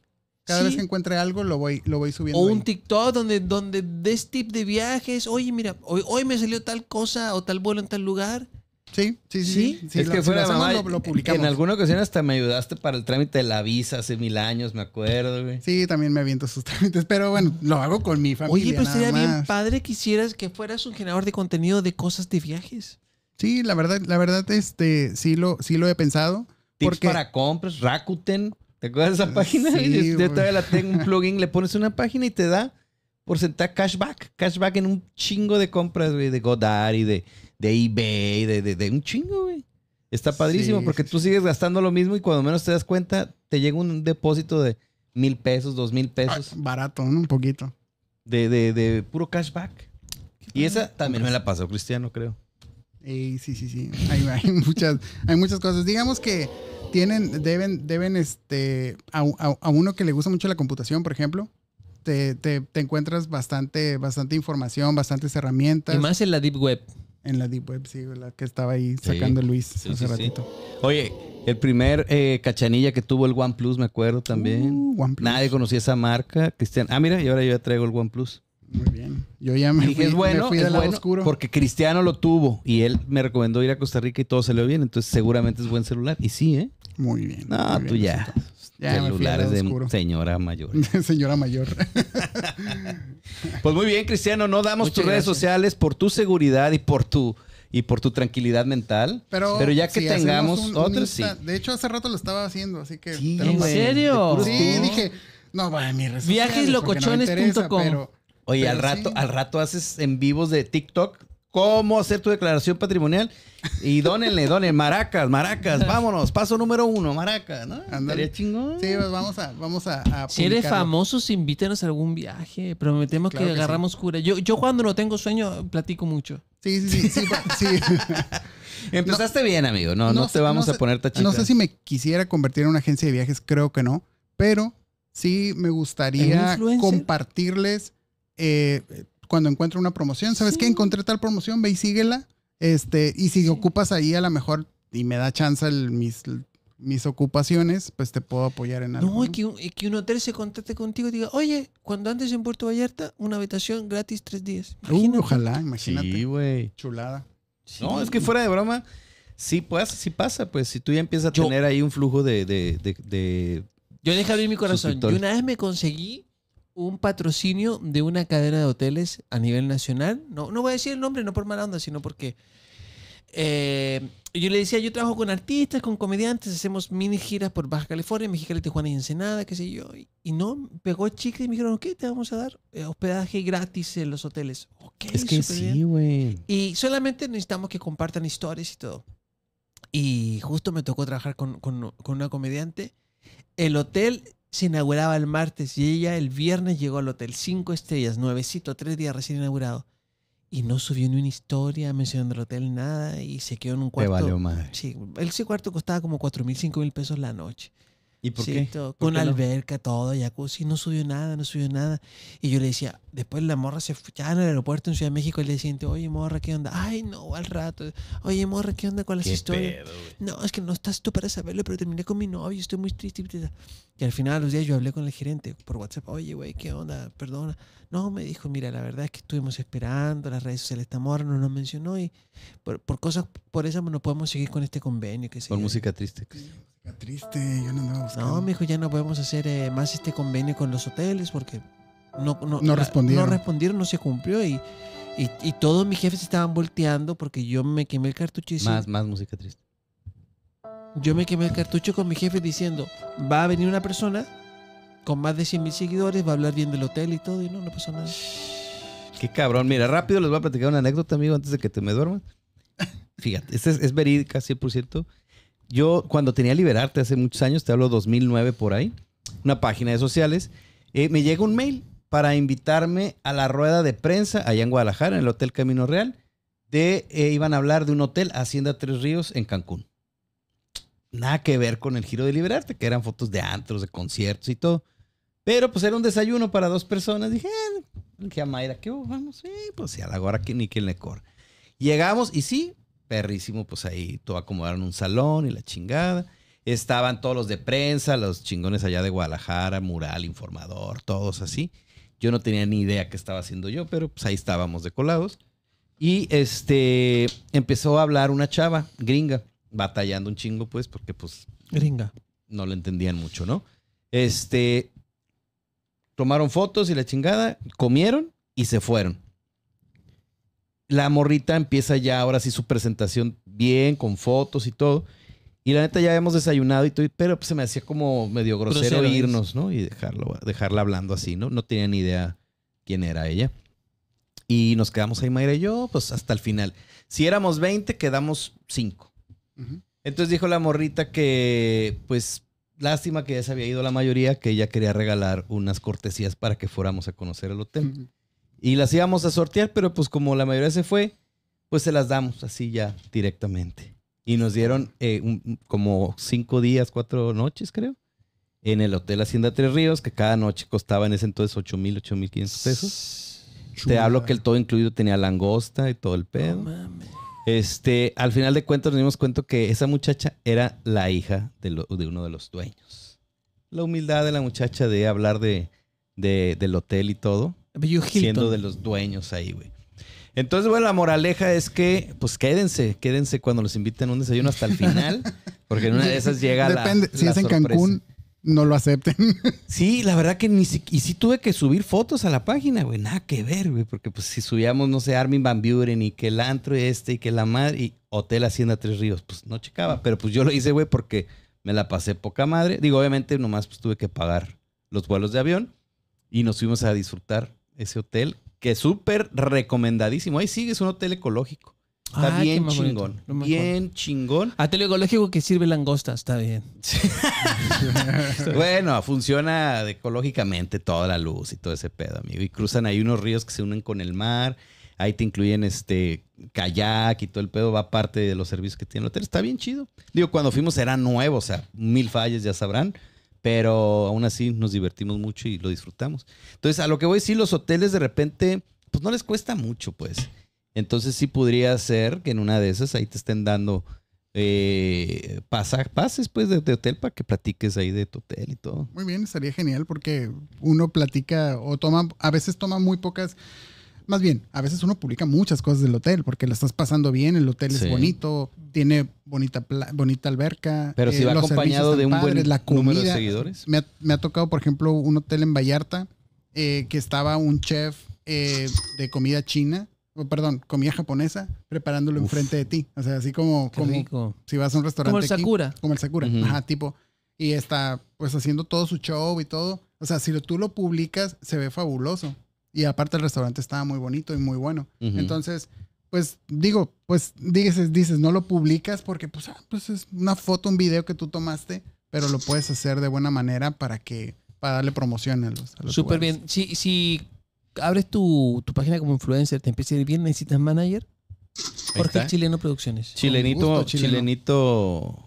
cada vez que encuentre algo lo voy, lo voy subiendo. O un TikTok donde, donde des tip de viajes. Oye, mira, hoy, hoy me salió tal cosa o tal vuelo en tal lugar. Sí, sí, sí. es que fuera si lo, En alguna ocasión hasta me ayudaste para el trámite de la visa hace mil años, me acuerdo, güey. Sí, también me aviento sus trámites, pero bueno, lo hago con mi familia. Oye, pues sería bien padre que hicieras que fueras un generador de contenido de cosas de viajes. Sí, la verdad, la verdad, este, sí lo, sí lo he pensado. Tips porque... para compras, Rakuten. ¿Te acuerdas de esa página? Sí, yo, todavía la tengo, un plugin, le pones una página y te da por porcentaje cashback. Cashback en un chingo de compras, güey, de y de de eBay, de, un chingo, güey. Está padrísimo porque tú sigues gastando lo mismo y cuando menos te das cuenta, te llega un depósito de mil pesos, dos mil ah, pesos. barato, ¿no? Un poquito. De, de, de puro cashback. Y esa también me la pasó Cristiano, creo. sí, sí, sí. Hay, muchas, hay muchas cosas. Digamos que tienen, deben, deben, este, a, a uno que le gusta mucho la computación, por ejemplo, te, te, te, encuentras bastante, bastante información, bastantes herramientas. Y más en la Deep Web. En la Deep Web, sí, la que estaba ahí sacando Luis hace ratito. Oye, el primer eh, cachanilla que tuvo el OnePlus, me acuerdo también. Uh, Nadie conocía esa marca, Cristian. Ah, mira, y ahora yo ya traigo el OnePlus. Muy bien. Yo ya me fui, es bueno, oscuro. Porque Cristiano lo tuvo y él me recomendó ir a Costa Rica y todo salió bien. Entonces, seguramente es buen celular. Y sí, ¿eh? Muy bien. Ah, tú ya. Pues, celulares de señora mayor. señora mayor. pues muy bien, Cristiano, no damos tus redes sociales por tu seguridad y por tu y por tu tranquilidad mental. Pero, pero ya que tengamos sí. De hecho, hace rato lo estaba haciendo, así que. ¿En serio? Sí, dije, no, va mi Viajeslocochones.com. Oye, al rato, al rato haces en vivos de TikTok cómo hacer tu declaración patrimonial y dónenle, dónen maracas, maracas, vámonos, paso número uno, maracas, ¿no? Andaría chingón. Sí, pues, vamos a, vamos a, Si eres famoso, invítenos a algún viaje, prometemos que agarramos cura. Yo, yo cuando no tengo sueño, platico mucho. Sí, sí, sí, sí, pues, Empezaste bien, amigo. No, no, te vamos a poner tachita. No sé si me quisiera convertir en una agencia de viajes, creo que no, pero sí me gustaría compartirles eh, cuando encuentro una promoción. ¿Sabes qué? Encontré tal promoción, ve y síguela. Este, y si ocupas ahí, a lo mejor, y me da chance mis, mis ocupaciones, pues te puedo apoyar en algo. No, Y, que, un, hotel se contacte contigo y diga, oye, cuando andes en Puerto Vallarta, una habitación gratis tres días. Uh, ojalá, imagínate. Sí, Chulada. No, es que fuera de broma, sí, pasa, si pasa, pues si tú ya empiezas a tener ahí un flujo de... yo deja abrir mi corazón. y una vez me conseguí un patrocinio de una cadena de hoteles a nivel nacional. No, no voy a decir el nombre, no por mala onda, sino porque eh, yo le decía, yo trabajo con artistas, con comediantes, hacemos mini giras por Baja California, Mexicali, Tijuana y Ensenada, qué sé yo. Y, no, pegó chica y me dijeron, ok, te vamos a dar eh, hospedaje gratis en los hoteles. Okay, es que sí, güey. Y solamente necesitamos que compartan historias y todo. Y justo me tocó trabajar con una comediante. El hotel se inauguraba el martes y ella el viernes llegó al hotel. Cinco estrellas, nuevecito, tres días recién inaugurado. Y no subió ni una historia mencionando el hotel, nada. Y se quedó en un cuarto. Te valió más. Sí, ese cuarto costaba como cuatro mil, cinco mil pesos la noche. ¿Y por con alberca, todo, jacuzzi, no subió nada, no subió nada. Y yo le decía, después la morra se fue ya en el aeropuerto en Ciudad de México y le decía, oye, morra, ¿qué onda? Ay, no, al rato. Oye, morra, ¿qué onda con las historias? no, es que no estás tú para saberlo, pero terminé con mi novio, estoy muy triste. Y al final de los días yo hablé con el gerente por WhatsApp, oye, güey, ¿qué onda? Perdona. No, me dijo, mira, la verdad es que estuvimos esperando, las redes sociales, esta morra no nos mencionó y por, cosas, por eso no podemos seguir con este convenio. Que por música triste triste, yo no andaba buscando. No, mijo, ya no podemos hacer eh, más este convenio con los hoteles porque no, respondieron. no respondieron, no se cumplió y, todos mis jefes estaban volteando porque yo me quemé el cartucho. más, música triste. Yo me quemé el cartucho con mi jefe diciendo, va a venir una persona con más de 100 mil seguidores, va a hablar bien del hotel y todo, y no, no pasó nada. Qué cabrón. Mira, rápido les voy a platicar una anécdota, amigo, antes de que te me duermas. Fíjate, esta es, es verídica, 100% yo cuando tenía Liberarte hace muchos años, te hablo 2009 por ahí, una página de sociales, eh, me llega un mail para invitarme a la rueda de prensa allá en Guadalajara, en el Hotel Camino Real, de eh, iban a hablar de un hotel Hacienda Tres Ríos en Cancún. Nada que ver con el giro de Liberarte, que eran fotos de antros, de conciertos y todo. Pero pues era un desayuno para dos personas. Dije, eh, a Mayra, ¿qué Vamos, sí, pues sí, a la que ni quien le corre. Llegamos y sí, perrísimo, pues ahí todo acomodaron un salón y la chingada. Estaban todos los de prensa, los chingones allá de Guadalajara, mural, informador, todos así. Yo no tenía ni idea qué estaba haciendo yo, pero pues ahí estábamos de colados. Y este empezó a hablar una chava gringa, batallando un chingo, pues, porque pues. Gringa. No lo entendían mucho, ¿no? Este. Tomaron fotos y la chingada, comieron y se fueron la morrita empieza ya ahora sí su presentación bien, con fotos y todo. Y la neta ya habíamos desayunado y todo, pero pues se me hacía como medio grosero, ¿eh? irnos, ¿no? Y dejarlo, dejarla hablando así, ¿no? No tenía ni idea quién era ella. Y nos quedamos ahí, Mayra y yo, pues hasta el final. Si éramos 20, quedamos 5. Entonces dijo la morrita que, pues, lástima que ya se había ido la mayoría, que ella quería regalar unas cortesías para que fuéramos a conocer el hotel. Y las íbamos a sortear, pero pues como la mayoría se fue, pues se las damos así ya directamente. Y nos dieron eh, como cinco días, cuatro noches, creo, en el Hotel Hacienda Tres Ríos, que cada noche costaba en ese entonces 8 mil, 8 mil 500 pesos. Te hablo que el todo incluido tenía langosta y todo el pedo. Este, al final de cuentas nos dimos cuenta que esa muchacha era la hija de, uno de los dueños. La humildad de la muchacha de hablar de, del hotel y todo siendo de los dueños ahí, güey. Entonces, bueno, la moraleja es que, pues quédense, quédense cuando los inviten a un desayuno hasta el final, porque en una de esas llega Depende. la. Si es en Cancún, no lo acepten. Sí, la verdad que ni siquiera, y sí tuve que subir fotos a la página, güey, nada que ver, güey, porque pues si subíamos, no sé, Armin Van Buren y que el antro este y que la madre y Hotel Hacienda Tres Ríos, pues no checaba, pero pues yo lo hice, güey, porque me la pasé poca madre. Digo, obviamente nomás pues tuve que pagar los vuelos de avión y nos fuimos a disfrutar ese hotel, que súper recomendadísimo. Ahí sigue, es un hotel ecológico. Está ah, bien chingón. bien chingón. Hotel ecológico que sirve langosta, está bien. bueno, funciona ecológicamente toda la luz y todo ese pedo, amigo. Y cruzan ahí unos ríos que se unen con el mar. Ahí te incluyen este kayak y todo el pedo. Va parte de los servicios que tiene el hotel. Está bien chido. Digo, cuando fuimos era nuevo, o sea, mil fallas, ya sabrán pero aún así nos divertimos mucho y lo disfrutamos. Entonces, a lo que voy, decir, los hoteles de repente, pues no les cuesta mucho, pues. Entonces, sí podría ser que en una de esas ahí te estén dando eh, pases, pues, de, hotel para que platiques ahí de tu hotel y todo. Muy bien, estaría genial porque uno platica o toma, a veces toma muy pocas más bien, a veces uno publica muchas cosas del hotel porque la estás pasando bien, el hotel es bonito, tiene bonita bonita alberca. Pero si eh, va acompañado de un buen número de seguidores. Me ha, tocado, por ejemplo, un hotel en Vallarta eh, que estaba un chef eh, de comida china perdón, comida japonesa, preparándolo enfrente de ti. O sea, así como, como si vas a un restaurante. Como el Sakura. como el Sakura. Ajá, tipo. Y está pues haciendo todo su show y todo. O sea, si tú lo publicas, se ve fabuloso. Y aparte el restaurante estaba muy bonito y muy bueno. Entonces, pues digo, pues dices, dices, no lo publicas porque pues, ah, pues es una foto, un video que tú tomaste, pero lo puedes hacer de buena manera para que, para darle promoción a los... Súper bien. Si, si abres tu, tu página como influencer, te empieza a ir bien, necesitas manager. Jorge Chileno Producciones. Chilenito, chilenito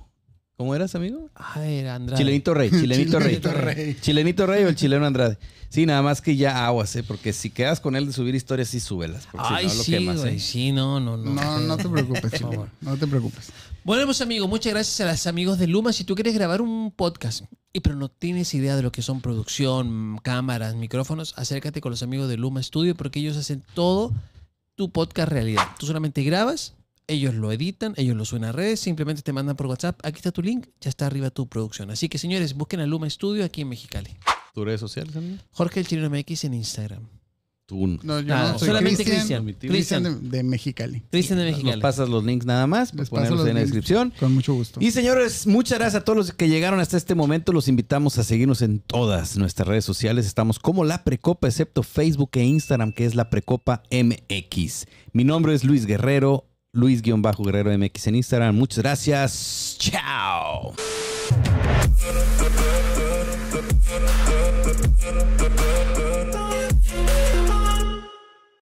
¿Cómo eras, amigo? Ah, Andrade. Chilenito Rey, Chilenito, Rey. Chilenito Rey o el chileno Andrade. Sí, nada más que ya aguas, ¿eh? Porque si quedas con él de subir historias, sí súbelas. Ay, no, sí, güey. ¿eh? Sí, no, no, no. No, no te preocupes, por No te preocupes. Bueno, pues, amigo, muchas gracias a los amigos de Luma. Si tú quieres grabar un podcast, y pero no tienes idea de lo que son producción, cámaras, micrófonos, acércate con los amigos de Luma Studio porque ellos hacen todo tu podcast realidad. Tú solamente grabas ellos lo editan, ellos lo suben a redes, simplemente te mandan por WhatsApp, aquí está tu link, ya está arriba tu producción. Así que señores, busquen a Luma Studio aquí en Mexicali. ¿Tus redes sociales también? Jorge el Chirino MX en Instagram. Tú. No, yo no, solamente Cristian. Cristian de, Mexicali. Cristian de Mexicali. Nos pasas los links nada más, pues en la descripción. Con mucho gusto. Y señores, muchas gracias a todos los que llegaron hasta este momento. Los invitamos a seguirnos en todas nuestras redes sociales. Estamos como La Precopa, excepto Facebook e Instagram, que es La Precopa MX. Mi nombre es Luis Guerrero. Luis-Guerrero MX en Instagram. Muchas gracias. Chao.